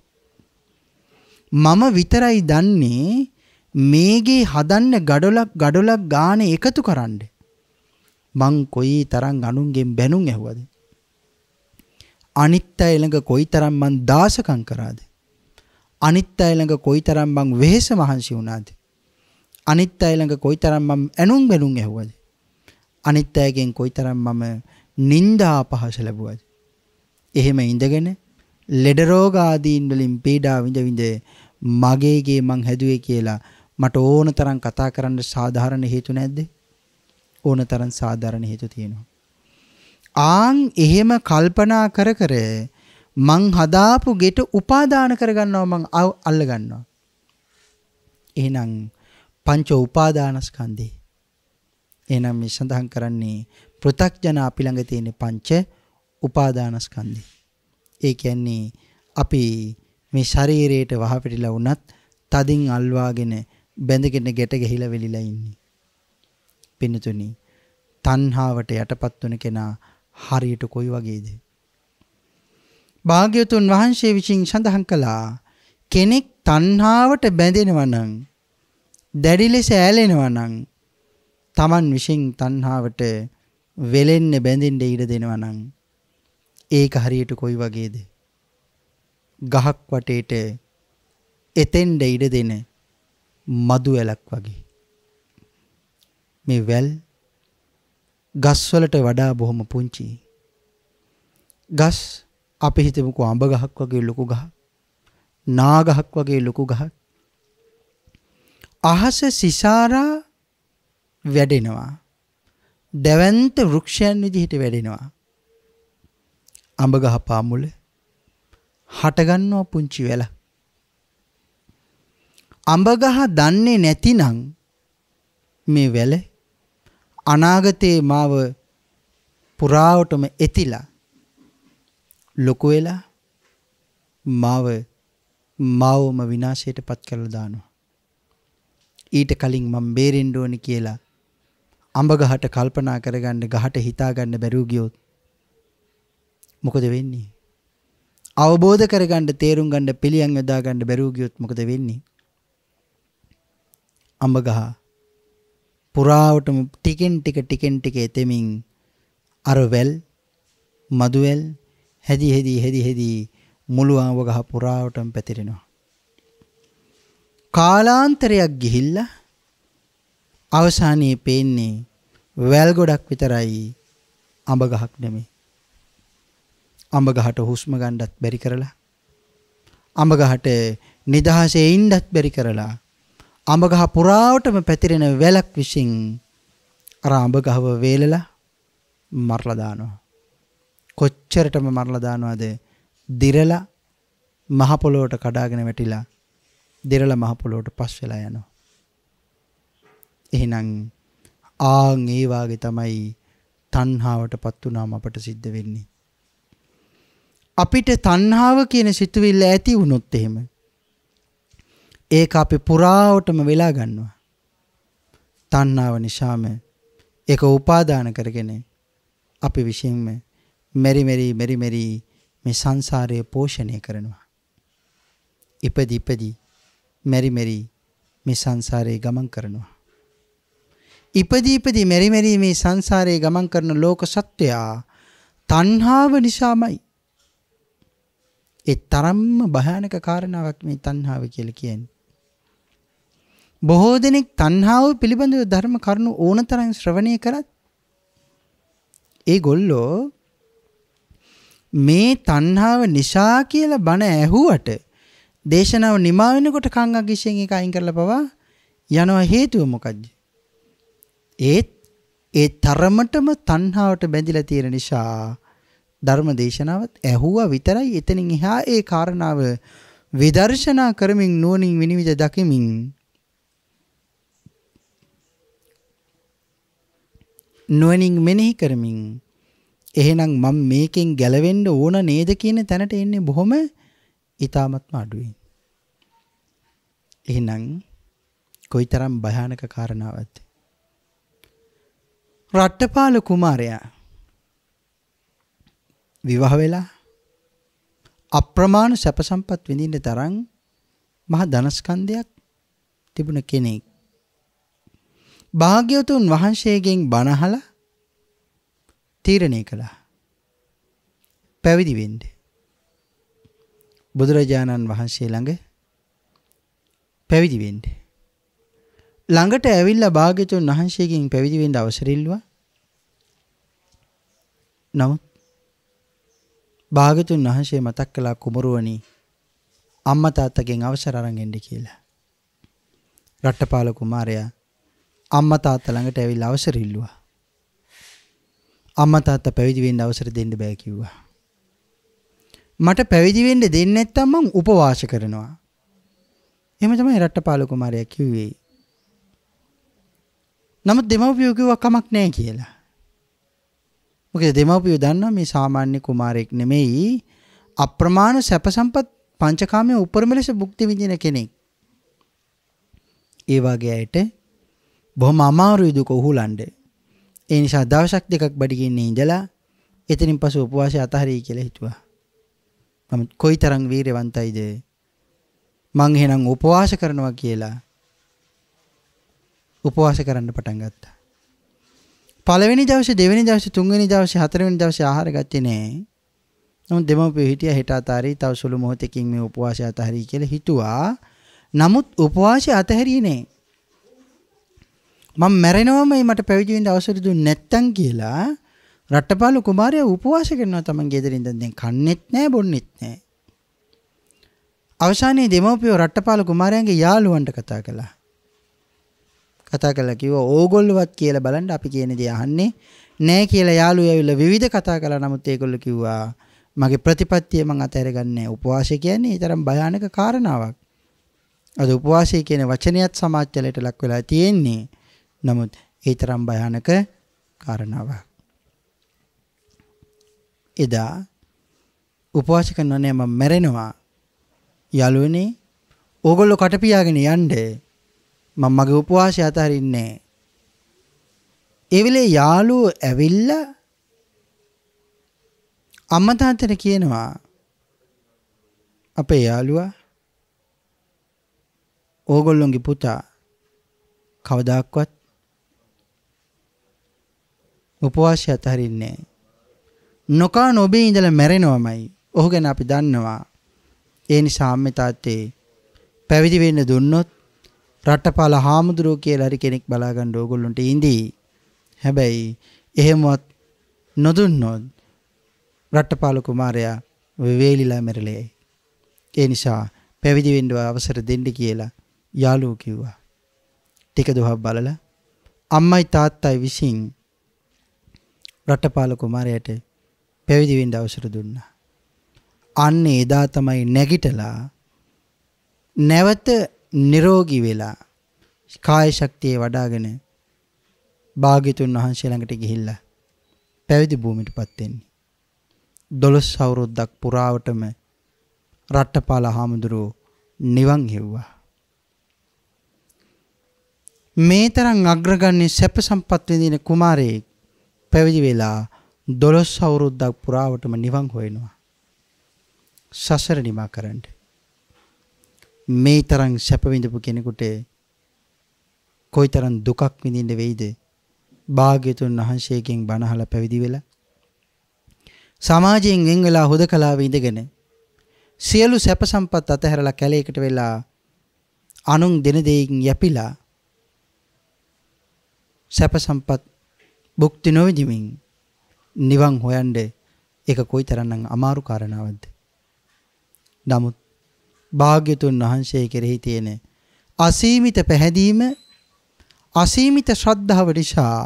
මම විතරයි දන්නේ මේගේ හදන්න ගඩොලක් ගඩොලක් ගානේ එකතු කරන්න. මං කොයි තරම් අනුන්ගෙන් බැනුම් ඇහුවද අනිත් අය ළඟ කොයි තරම් මං දාසකම් කරාද අනිත් අය ළඟ කොයිතරම් මං වෙහෙස මහන්සි වුණාද අනිත් අය ළඟ කොයිතරම් මම ඇනුම් බැනුම් ඇහුවද අනිත් අයගෙන් කොයිතරම් මම නිന്ദා අපහාස ලැබුවද එහෙම ඉඳගෙන ලෙඩ රෝග ආදීන් වලින් පීඩා විඳ විඳ මගේගේ මං හැදුවේ කියලා මට ඕන තරම් කතා කරන්න සාධාරණ හේතු නැද්ද ඕන තරම් සාධාරණ හේතු තියෙනවා ආන් එහෙම කල්පනා කර කර මං හදාපු ගෙට උපාදාන කරගන්නවා මං අල්ල ගන්නවා. එහෙනම් පංච උපාදානස්කන්ධේ. එහෙනම් මේ සඳහන් කරන්නේ පෘථග්ජන අපි ළඟ තියෙන පංච උපාදානස්කන්ධය. ඒ කියන්නේ අපි මේ ශරීරයට වහපිටිලා වුණත් තදින් අල්වාගෙන බැඳගෙන ගැට ගහිලා වෙලිලා ඉන්නේ. පින්නතුනි, තණ්හාවට යටපත් වන කෙනා හරියට කොයි වගේද? භාග්‍යවතුන් වහන්සේ විසින් සඳහන් කළා කෙනෙක් තණ්හාවට බැඳෙනවා නම් දැඩි ලෙස ඇලෙනවා නම් Taman විසින් තණ්හාවට වෙලෙන්න බැඳෙන්න ඉඩ දෙනවා නම් ඒක හරියට කොයි වගේද ගහක් වටේට එතෙන්ඩ ඉඩ දෙන මදු ඇලක් වගේ මේ වැල් ගස්වලට වඩා බොහොම පුංචි ගස් අපි හිතමුකෝ අඹ ගහක් වගේ ලොකු ගහක් නා ගහක් වගේ ලොකු ගහක් අහස සිසාරා වැඩෙනවා දැවන්ත වෘක්ෂයන් විදිහට වැඩෙනවා අඹ ගහ පාමුල හටගන්නවා පුංචි වෙලා අඹ ගහ දන්නේ නැතිනම් මේ වැල අනාගතේ මාව පුරාවටම එතිලා ලොකු වෙලා මාව මාවම විනාශයට පත් කරලා දානවා. ඊට කලින් මම බේරෙන්න ඕනේ කියලා අඹ ගහට කල්පනා කරගන්න ගහට හිතාගන්න බැරුව ගියොත් මොකද වෙන්නේ? අවබෝධ කරගන්න තේරුම් ගන්න පිළියම් යොදා ගන්න බැරුව ගියොත් මොකද වෙන්නේ? අඹ ගහ පුරාවටම ටිකෙන් ටික ටිකෙන් ටික එතෙමින් අර වැල් මදුවැල් හැදි හැදි හැදි හැදි මුළු ආවගහ පුරාවටම පැතිරෙනවා. කාලාන්තරයක් ගිහිල්ලා අවසානයේ පේන්නේ වැල් ගොඩක් විතරයි අඹ ගහක් නෙමෙයි. අඹ ගහට හුස්ම ගන්නත් බැරි කරලා අඹ ගහට නිදහසේ ඉන්නත් බැරි කරලා අඹ ගහ පුරාවටම පැතිරෙන වැලක් විසින් අර අඹ ගහව වේලලා මරලා දානවා. කොච්චරටම මරලා දානවද? දිරලා මහ පොළොවට කඩාගෙන වැටිලා දිරලා මහ පොළොවට පස් වෙලා යනවා. එහෙනම් ආන් ඒ වාගේ තමයි තණ්හාවටපත් වුණාම අපට සිද්ධ වෙන්නේ. අපිට තණ්හාව කියන සිතුවිල්ල ඇති වුණොත් එහෙම ඒක අපි පුරාවටම වෙලා ගන්නවා. තණ්හාව නිසාම ඒක උපාදාන කරගෙන අපි විසින්ම මෙරි මෙරි මෙරි මෙරි මේ සංසාරය පෝෂණය කරනවා. ඉපදි ඉපදි මෙරි මෙරි මේ සංසාරයේ ගමන් කරනවා. ඉපදි ඉපදි මෙරි මෙරි මේ සංසාරයේ ගමන් කරන ලෝක සත්වයා තණ්හාව නිසාමයි. ඒ තරම්ම භයානක කාරණාවක් මේ තණ්හාව කියලා කියන්නේ. බොහෝ දෙනෙක් තණ්හාව පිළිබඳව ධර්ම කරුණු ඕනතරම් ශ්‍රවණය කරත් ඒගොල්ලෝ මේ තණ්හාව නිසා කියලා බණ ඇහුවට දේශනාව නිමා වෙනකොට කංගගිෂෙන් එක අයින් කරලා පවා යනවා හේතුව මොකද්ද? ඒත් ඒ තරමටම තණ්හාවට බැඳිලා තියෙන නිසා ධර්ම දේශනාවත් ඇහුවා විතරයි එතනින් එහා ඒ කාරණාව විදර්ශනා කරමින් නුවණින් විනිවිද දකිමින් නුවණින් මෙනෙහි කරමින් එහෙනම් මම මේකෙන් ගැලවෙන්න ඕන නේද කියන තැනට එන්නේ බොහොම ඊ타මත්ම අඩුවෙන්. එහෙනම් කොයිතරම් භයානක කාරණාවක්ද? රට්ටපාල කුමාරයා විවාහ වෙලා අප්‍රමාණ සැප සම්පත් විඳින්න තරම් මහා ධනස්කන්ධයක් තිබුණ කෙනෙක්. භාග්‍යවතුන් වහන්සේගෙන් බණහලා තීරණය කළා. පැවිදි වෙන්න. බුදුරජාණන් වහන්සේ ළඟ පැවිදි වෙන්න. ළඟට ඇවිල්ලා භාග්‍යතුන් වහන්සේගෙන් පැවිදි වෙන්න අවසර ඉල්ලුවා. නමුත් භාග්‍යතුන් වහන්සේ මතක් කළා කුමරුවනි අම්මා තාත්තගෙන් අවසර අරන් එන්න කියලා. රට්ටපාල කුමාරයා අම්මා තාත්තා ළඟට ඇවිල්ලා අවසර ඉල්ලුවා. අම්මා තාත්තා පැවිදි වෙන්න අවසර දෙන්න බෑ කිව්වා. මට පැවිදි වෙන්න දෙන්නේ නැත්නම් මං උපවාස කරනවා. එහෙම තමයි රට්ටපාල කුමාරයා කිව්වේ. නමුත් දෙමව්පියෝ කිව්වා කමක් නැහැ කියලා. මොකද දෙමව්පියෝ දන්නවා මේ සාමාන්‍ය කුමාරයෙක් නෙමෙයි අප්‍රමාණ සැප සම්පත් පංචකාමයේ උපරිම ලෙස භුක්ති විඳින කෙනෙක්. ඒ වගේ අයට බොහොම අමාරුයි දුක උහුලන්නේ. ඒ නිසා දවසක් දෙකක් බඩිගින්නේ ඉඳලා එතනින් පසු උපවාසය අතහරී කියලා හිතුවා. නමුත් කොයිතරම් වීරවන්තයිද මං එහෙනම් උපවාස කරනවා කියලා උපවාස කරන්න පටන් ගත්තා. පළවෙනි දවසේ දෙවෙනි දවසේ තුන්වෙනි දවසේ හතරවෙනි දවසේ ආහාර ගත්තේ නෑ. නමුත් දෙමව්පියෝ හිටියා හෙට අතාරී තව සුළු මොහොතකින් මේ උපවාසය අතහරී කියලා හිතුවා. නමුත් උපවාසය අතහැරියේ නෑ. මම මැරෙනවමයි මට පැවිදි වෙන්න අවසර දුන්නේ නැත්තම් කියලා රට්ටපාල කුමාරයා උපවාස කරනවා තමන් ගෙදරින් ඉඳන් දැන් කන්නේත් නැහැ බොන්නේත් නැහැ. අවසානයේ දෙමව්පියෝ රට්ටපාල කුමාරයාගේ යාළුවන්ට කතා කළා. කතා කළා කිව්වා ඕගොල්ලොවත් කියලා බලන්න අපි කියන දේ අහන්නේ නැහැ කියලා යාළුවෝ ඇවිල්ලා විවිධ කතා කළා නමුත් ඒගොල්ලෝ කිව්වා මගේ ප්‍රතිපත්තිය මං අතහැරගන්නේ උපවාසය කියන්නේ ඒ තරම් භයානක කාරණාවක්. අද උපවාසය කියන වචනයත් සමාජතලයට ලක් වෙලා තියෙන්නේ. නමුත් ඒ තරම් භයානක කාරණාවක්. එදා උපවාස කරනවා නෑ මම මැරෙනවා. යාළුවනේ ඕගොල්ලෝ කටපියාගෙන යන්න මම මගේ උපවාසය අතහරින්නේ ඒ වෙලේ යාළුවෝ ඇවිල්ලා අම්මා තාත්තට කියනවා අපේ යාළුවා ඕගොල්ලොන්ගේ පුතා කවදාක්වත් උපවාසය අතහරින්නේ නොකා නොබී ඉඳලා මැරෙනවමයි. ඔහු ගැන අපි දන්නවා. ඒ නිසා අම්මේ තාත්තේ පැවිදි වෙන්න දුන්නොත් රටපාල හාමුදුරුවෝ කියලා හරි කෙනෙක් බලා ගන්න ඕගොල්ලන්ට ඉඳී. හැබැයි එහෙමවත් නොදුන්නොත් රටපාල කුමාරයා වේලිලා මැරලේ. ඒ නිසා පැවිදි වෙන්න අවසර දෙන්න කියලා යාළුවෝ කිව්වා. ටික දොහක් බලලා අම්මයි තාත්තයි විසින් රටපාල කුමාරයට පැවිදි වෙන්න අවසර දුන්නා. අන්න එදා තමයි නැගිටලා නැවත නිරෝගී වෙලා කාය ශක්තිය වඩාගෙන භාග්‍යතුන් වහන්සේ ළඟට ගිහිල්ලා පැවිදි භූමියටපත් වෙන්නේ. දොළොස් අවුරුද්දක් පුරාවටම රට්ටපාල හාමුදුරුව නිවන් හෙව්වා. මේ තරම් අග්‍රගන්නේ සැප සම්පත් විඳින කුමාරයෙක් පැවිදි වෙලා දොළොස් අවුරුද්දක් පුරාවටම නිවන් හොයනවා. සසර නිමා කරන්න. මේ තරම් සැප විඳපු කෙනෙකුට කොයිතරම් දුකක් විඳින්න වෙයිද? භාග්‍යතුන් වහන්සේගෙන් බණ අහලා පැවිදි වෙලා සමාජයෙන් වෙන් වෙලා හුදකලාවේ ඉඳගෙන සියලු සැප සම්පත් අතහැරලා කැලේකට වෙලා අනුන් දෙන දෙයකින් යැපිලා සැප සම්පත් භුක්ති නොවිඳිමින් නිවන් හොයන්න ඒක කොයිතරම්නම් අමාරු කාරණාවක්ද. නමුත් භාග්‍යතුන් වහන්සේ කෙරෙහි තියෙන අසීමිත පැහැදීම අසීමිත ශ්‍රද්ධාව නිසා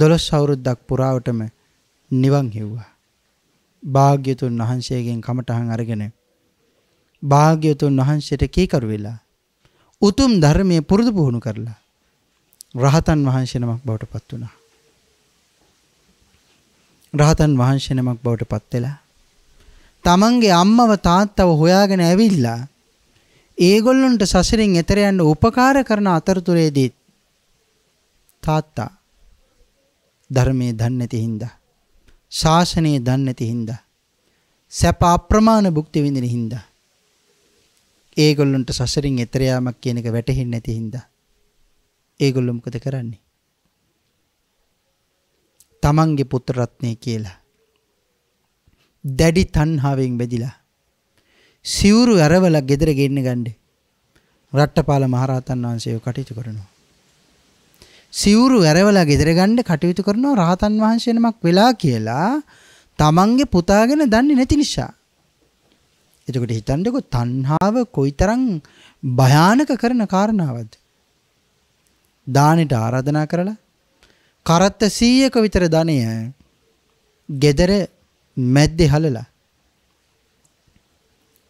දොළොස් අවුරුද්දක් පුරාවටම නිවන් හෙව්වා. භාග්‍යතුන් වහන්සේගෙන් කමටහන් අරගෙන භාග්‍යතුන් වහන්සේට කීකරු වෙලා උතුම් ධර්මයේ පුරුදු පුහුණු කරලා රහතන් වහන්සේ නමක් බවට පත් වුණා. රහතන් වහන්සේ නමක් බවට පත් වෙලා තමන්ගේ අම්මව තාත්තව හොයාගෙන ඇවිල්ලා ඒගොල්ලන්ට සසරින් එතර යන්න උපකාර කරන අතරතුරේදී තාත්තා ධර්මයේ දන්නේ නැති හින්දා ශාසනයේ දන්නේ නැති හින්දා සැප අප්‍රමාණ භුක්ති විඳින හින්දා ඒගොල්ලන්ට සසරින් එතර යාමක් කියන එක වැටහෙන්නේ නැති හින්දා ඒගොල්ලො මොකද කරන්නේ තමන්ගේ පුත්‍රරත්නය කියලා දැඩි තන්හාවෙන් බැදිලා සිවුරු ඇරවල ගෙදර ගෙන්න ගණ්ඩ රට්ටපාල මහරහතන් වහන්සේෝ කටයුතු කරනවා. සිවුරු ඇරවලා ගෙදර ගණ්ඩ කටයුතු කරනවා රහතන් වහන්සේනමක් වෙලා කියලා තමන්ගේ පුතාගෙන දන්නේ නැති නිසා. එතකට හිතන්ඩකො තන්හාාව කොයිතරං භයානක කරන කාරණාවද. දානෙට ආරාධනා කරලා කරත්ත 100ක විතර ධනය gedare මැද්දේ හලලා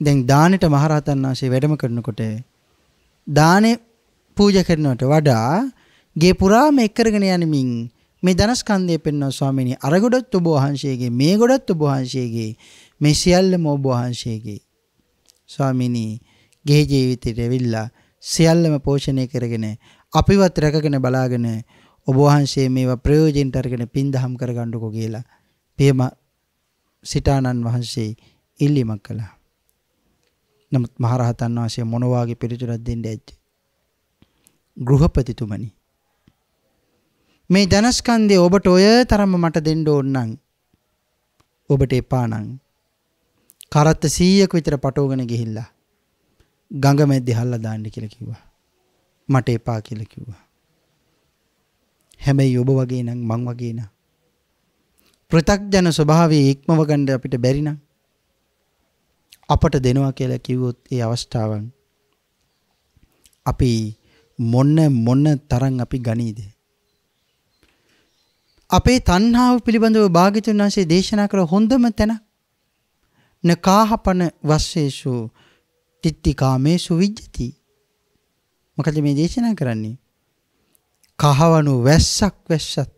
දැන් දානෙට මහරහතන් වහන්සේ වැඩම කරනකොට දානේ පූජා කරනවට වඩා ගේ පුරාම එක්කරගෙන යනමින් මේ ධනස්කන්ධය පෙන්වන ස්වාමීනි අර ගොඩත් ඔබ වහන්සේගේ මේ ගොඩත් ඔබ වහන්සේගේ මේ සියල්ලම ඔබ වහන්සේගේ ස්වාමීනි ගේ ජීවිතයට ඇවිල්ලා සියල්ලම පෝෂණය කරගෙන අපිවත් රැකගෙන බලාගෙන ඔබ වහන්සේ මේවා ප්‍රයෝජනට අරගෙන පින් දහම් කරගන්නකෝ කියලා පියම සිතානන් වහන්සේ ඉල්ලීමක් කළා. නමුත් මහරහතන් වහන්සේ මොන වාගේ පිළිතුරක් දෙන්න ඇද්ද? ගෘහපතිතුමනි මේ ධනස්කන්ධය ඔබට ඔය තරම්ම මට දෙන්න ඕන නම් ඔබට එපා නම් කරත්ත 100ක විතර පටවගෙන ගිහිල්ලා ගඟ මැද්දේ හල්ලා දාන්න කියලා කිව්වා. මට එපා කියලා කිව්වා. හැබැයි ඔබ වගේ නම් මං වගේ නා. පෘථග්ජන ස්වභාවයේ ඉක්මව ගන්න අපිට බැරි නම් අපට දෙනවා කියලා කිව්වොත් ඒ අවස්ථාවන් අපි මොන මොන තරම් අපි ගනීද? අපේ තණ්හාව පිළිබඳව භාග්‍යතුන් වහන්සේ දේශනා කළ හොඳම තැන නකාහපන වස්සේසු තිත්තිකාමේසු විජ්ජති මොකද මේ දේශනා කරන්නේ කහවණු වැස්සක් වැස්සත්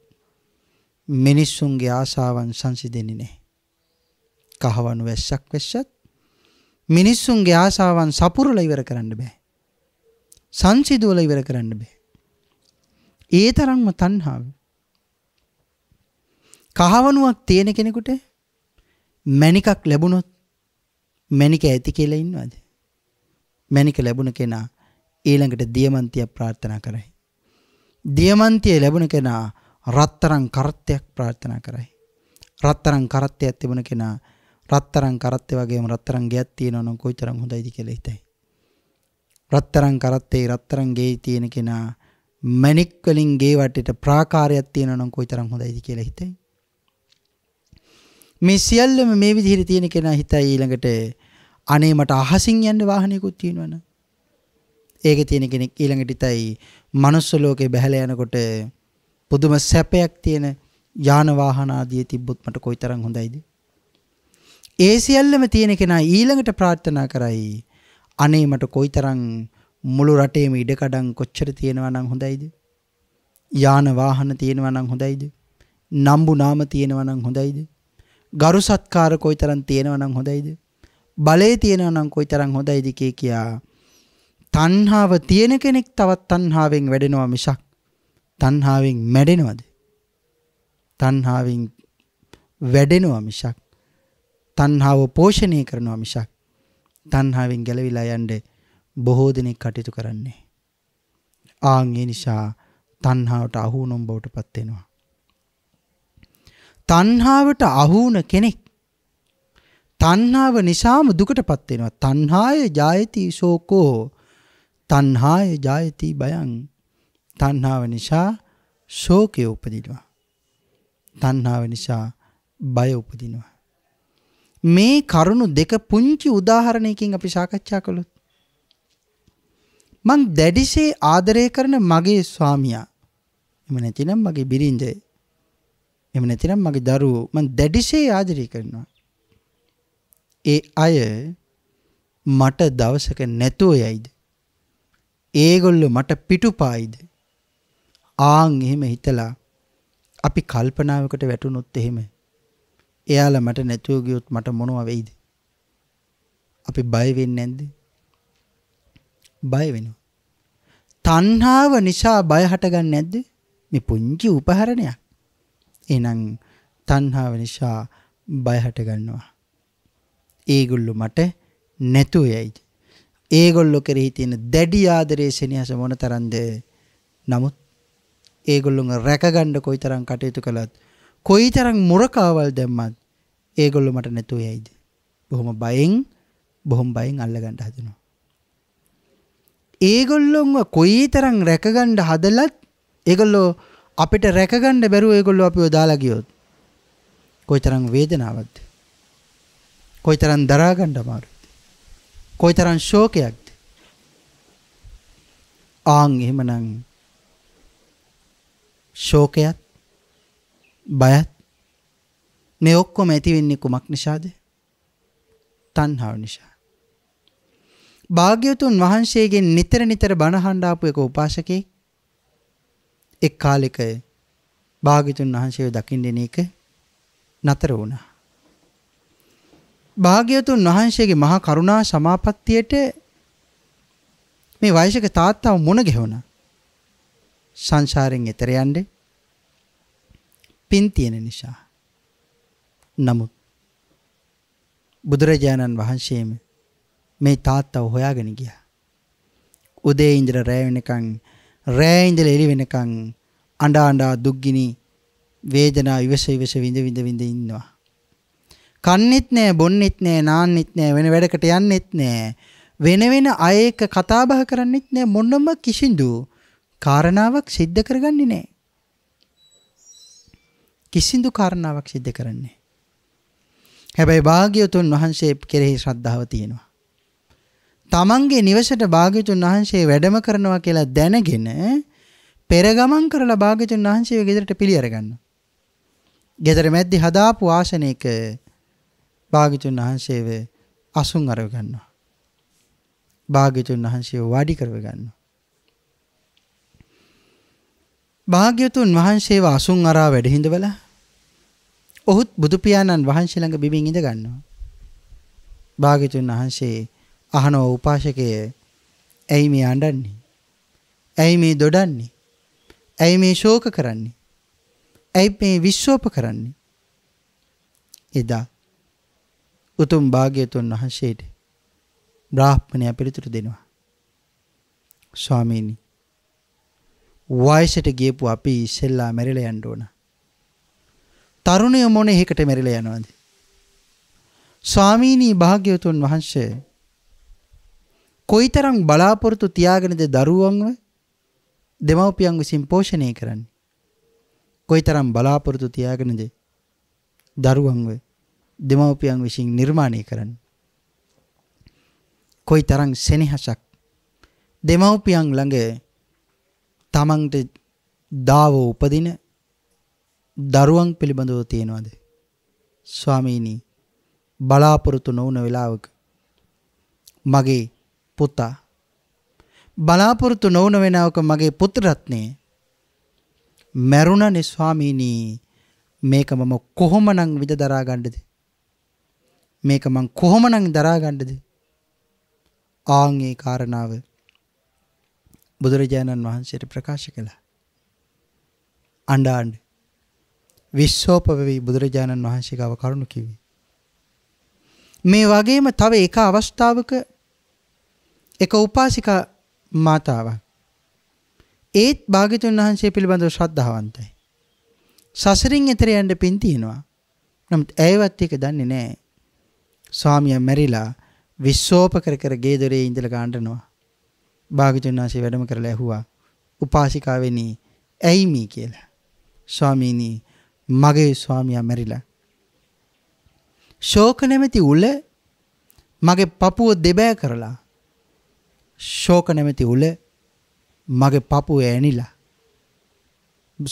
මිනිස්සුන්ගේ ආශාවන් සංසිඳෙන්නේ නැහැ. කහවණු වැස්සක් වැස්සත් මිනිස්සුන්ගේ ආශාවන් සපුරලා ඉවර කරන්න බෑ. සංසිඳුවලා ඉවර කරන්න බෑ. ඒ තරම්ම තණ්හාව. කහවණුවක් තියෙන කෙනෙකුට මණිකක් ලැබුණොත් මණික ඇති කියලා ඉන්නවද? මණික ලැබුණ කෙනා ඊළඟට දියමන්තිය ප්‍රාර්ථනා කරයි. දියමන්තිය ලැබුණ කෙනා රත්තරන් කරත්තයක් ප්‍රාර්ථනා කරයි. රත්තරන් කරත්තයක් තිබුණ කෙනා රත්තරන් කරත්තය වගේම රත්තරන් ගෙයක් තියෙනවා නම් කොයිතරම් හොඳයිද කියලා හිතයි. රත්තරන් කරත්තේ රත්තරන් ගෙයි තියෙන කෙනා මැණික් වලින් ගේ වටේට ප්‍රාකාරයක් තියෙනවා නම් කොයිතරම් හොඳයිද කියලා හිතයි. මේ සියල්ලම මේ විදිහට තියෙන කෙනා හිතයි ඊළඟට අනේ මට අහසින් යන්න වාහනයකුත් තියෙනවනේ ඒකේ තියෙන කෙනෙක් ඊළඟට ඉතයි manuss ලෝකේ බැහැලා යනකොට පුදුම සැපයක් තියෙන යාන වාහන ආදී තිබ්බොත් මට කොයිතරම් හොඳයිද? ඒ සියල්ලම තියෙන කෙනා ඊළඟට ප්‍රාර්ථනා කරයි අනේ මට කොයිතරම් මුළු රටේම ඉඩකඩම් කොච්චර තියෙනවා නම් හොඳයිද? යාන වාහන තියෙනවා නම් හොඳයිද? නම්බු නාම තියෙනවා නම් හොඳයිද? ගරු සත්කාර කොයිතරම් තියෙනවා නම් හොඳයිද? බලය තියෙනවා නම් කොයිතරම් හොඳයිද කිය කියා තණ්හාව තියෙන කෙනෙක් තවත් තණ්හාවෙන් වැඩෙනවා මිසක් තණ්හාවෙන් මැඩෙනවද? තණ්හාවෙන් වැඩෙනවා මිසක් තණ්හාව පෝෂණය කරනවා මිසක් තණ්හාවෙන් ගැලවිලා යන්න බොහෝ දෙනෙක් කටයුතු කරන්නේ. ආන් ඒ නිසා තණ්හාවට අහු වුණොම් බවටපත් වෙනවා. තණ්හාවට අහු වුණ කෙනෙක් තණ්හාව නිසාම දුකටපත් වෙනවා. තණ්හාය ජායති ශෝකෝ තණ්හාය ජායති බයං තණ්හාව නිසා ශෝකය උපදිනවා තණ්හාව නිසා බය උපදිනවා මේ කරුණු දෙක පුංචි උදාහරණයකින් අපි සාකච්ඡා කළොත් මං දැඩිසේ ආදරය කරන මගේ ස්වාමියා එම නැතිනම් මගේ බිරිඳේ එම නැතිනම් මගේ දරුවෝ මං දැඩිසේ ආදරය කරනවා ඒ අය මට දවසක නැතුව යයිද ඒගොල්ලෝ මට පිටුපායිද? ආන් එහෙම හිතලා අපි කල්පනාවකට වැටුනොත් එහෙම එයාලා මට නැතුව ගියොත් මට මොනව වෙයිද? අපි බය වෙන්නේ නැද්ද? බය වෙනවා. තණ්හාව නිසා බය හටගන්නේ නැද්ද? මේ පුංචි උපහරණයක්. එහෙනම් තණ්හාව නිසා බය හටගන්නවා. ඒගොල්ලෝ මට නැතුව යයිද? ඒගොල්ලෝ කෙරෙහි තියෙන දැඩි ආදරයේ සෙනෙහස මොනතරම්ද නමුත් ඒගොල්ලොන් රැකගන්න කොයිතරම් කටයුතු කළත් කොයිතරම් මුරකාවල් දැම්මත් ඒගොල්ලෝ මට නැතුව යයිද බොහොම බයෙන් බොහොම බයෙන් අල්ලගන්න හදනවා ඒගොල්ලොන්ව කොයිතරම් රැකගන්න හදලත් ඒගොල්ලෝ අපිට රැකගන්න බැරුව ඒගොල්ලෝ අපිව දාලා ගියොත් කොයිතරම් වේදනාවක්ද කොයිතරම් දරාගන්න අමාරු කොයිතරම් ශෝකයක්ද? ආන් එහෙමනම් ශෝකයත් බයත් මේ ඔක්කොම ඇති වෙන්නේ කුමක් නිසාද? තණ්හාව නිසා. භාග්‍යවතුන් වහන්සේගෙන් නිතර නිතර බණ අහන්න ආපු එක උපාසකේ එක් කාලෙක භාග්‍යතුන් වහන්සේව දකින්න එක නතර වුණා. භාග්‍යවතුන් වහන්සේගේ මහා කරුණා සමාපත්තියට මේ වයසක තාත්තාව මුණ ගැහුණා. සංසාරයෙන් එතර යන්නේ පින් තියෙන නිසා. නමුත් බුදුරජාණන් වහන්සේම මේ තාත්තව හොයාගෙන ගියා. උදේ ඉඳලා රෑ වෙනකන් රෑ ඉඳලා එළි වෙනකන් අඬා අඬා දුක්ගිනි වේදනා ඉවස ඉවස විඳ විඳ විඳ ඉන්නවා. කන්නෙත් නෑ බොන්නෙත් නෑ නාන්නෙත් නෑ වෙන වැඩකට යන්නෙත් නෑ වෙන වෙන අය එක්ක කතා බහ කරන්නෙත් නෑ මොනම කිසිඳු කාරණාවක් සිද්ධ කරගන්නේ නෑ කිසිඳු කාරණාවක් සිද්ධ කරන්නේ හැබැයි භාග්‍යවතුන් වහන්සේ කෙරෙහි ශ්‍රද්ධාව තියෙනවා තමන්ගේ නිවසට භාග්‍යවතුන් වහන්සේ වැඩම කරනවා කියලා දැනගෙන පෙර ගමන් කරලා භාග්‍යවතුන් වහන්සේගේ ගෙදරට පිළි අරගන්නවා ගෙදර මැද්දි හදාපු ආසනයක භාගිතුන් වහන්සේව අසුන් අරව ගන්නවා. භාග්‍යතුන් වහන්සේ වාඩි කරව ගන්නවා. භාග්‍යතුන් වහන්සේව අසුන් අරා වැඩ හිඳවලා ඔහුත් බුදු පියාණන් වහන්සේ ළඟ බිමින් ඉඳ ගන්නවා. භාග්‍යතුන් වහන්සේ අහන උපාසකය ඇයි මේ අඬන්නේ? ඇයි මේ දොඩන්නේ? ඇයි මේ ශෝක කරන්නේ? ඇයි මේ විශ්වෝප කරන්නේ? එදා උතුම් භාග්‍යතුන් වහන්සේට බ්‍රාහ්මණය පිළිතුරු දෙනවා. ස්වාමීනි වයසට ගියපු අපි ඉස්සෙල්ලා මැරිලා යන්න ඕන. තරුණය මොන එකකට මැරිලා යනවද? ස්වාමීනි භාග්‍යවතුන් වහන්සේ කොයිතරම් බලාපොරොත්තු තියාගෙනද දරුවන්ව දෙමව්පියන් විසින් පෝෂණය කරන්නේ? කොයිතරම් බලාපොරොත්තු තියාගෙනද දරුවන්ව දෙමව්පියන් විසින් නිර්මාණය කරන්න. කොයි තරම් සෙනෙහසක් දෙමව්පියන් ළඟ තමන්ට දාව උපදින දරුවන් පිළිබඳව තියෙනවද? ස්වාමීනි බලාපොරොත්තු නොවුන වෙලාවක මගේ පුතා බලාපොරොත්තු නොවුන වෙනවක මගේ පුත්‍රරත්නය මැරුණනේ ස්වාමීනි මේක මම කොහොමනම් විඳ දරා ගන්නද? මේක මං කොහොමනං දරාගණ්ඩද ආංගේ කාරණාව බුදුරජාණන් වහන්සේට ප්‍රකාශ කළා අන්ඩාන්ඩ විශ්සෝපවී බුදුරජාණන් වහන්සේකාව කරුණු කිවේ. මේ වගේම තව එක අවස්ථාවක එක උපාසික මාතාව ඒත් භාගිතුන් වහන්සේ පිළිබඳව ශ්‍රද්ධාවන්තයි. සසරින් එතර යන්ට පින්තියෙනවා නමුත් ඇයවත් එක දන්නේ නෑ ස්වාමියා මැරිලා විශ්වෝප කර කර ගේ දොරේ ඉඳලා ගාන්නනවා. භාග්‍යතුන් වහන්සේ වැඩම කරලා ඇහුවා. උපාසිකාවෙනි, "ඇයි මේ?" කියලා. ස්වාමීනි, "මගේ ස්වාමියා මැරිලා." ශෝක නැමැති උල මගේ පපුව දෙබෑ කරලා. ශෝක නැමැති උල මගේ පපුව ඇනිලා.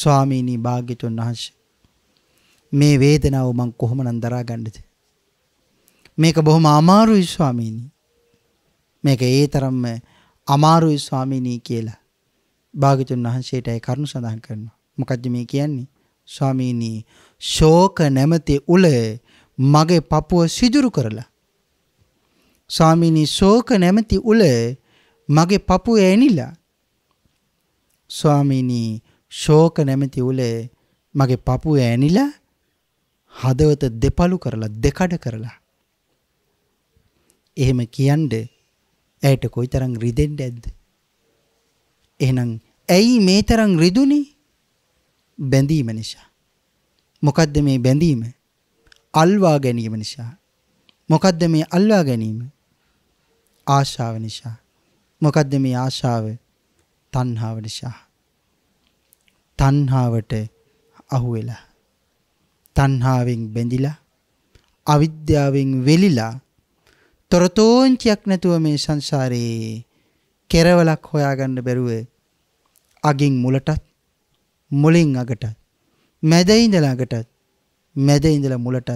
ස්වාමීනි, භාග්‍යතුන් වහන්සේ මේ වේදනාව මං කොහොමනම් දරාගන්නද? මේක බොහොම අමාරුයි ස්වාමීනි. මේක ඒ තරම්ම අමාරුයි ස්වාමීනි කියලා භාග්‍යතුන් වහන්සේට ඒ කරුණ සඳහන් කරනවා. මොකද්ද මේ කියන්නේ? ස්වාමීනි ශෝක නැමැති උල මගේ පපුව සිදුරු කරලා. ස්වාමීනි ශෝක නැමැති උල මගේ පපුව ඇනිලා. ස්වාමීනි ශෝක නැමැති උල මගේ පපුව ඇනිලා හදවත දෙපළු කරලා දෙකඩ කරලා එහෙම කියන්ඩ ඇයට කොයි තරං රිදෙන්ට ඇද්ද. එහනම් ඇයි මේ තරං රිදුනි බැඳීම නිසා. මොකදද මේ බැඳීම අල්වා ගැනීම නිසා. මොකදද මේ අල්වා ගැනීම ආශාව නිසා. මොකදද මේ ආශාව තන්හාාව නිසා. තන්හාාවට අහුවෙලා. තන්හාාවෙන් බැඳිලා අවිද්‍යාවෙන් වෙලිලා තොරතෝංචියක් නැතුව මේ සංසාරයේ කෙරවලක් හොයාගන්න බැරුව අගින් මුලටත් මුලින් අගටත් මැද ඉඳලා අගටත් මැද ඉඳලා මුලටත්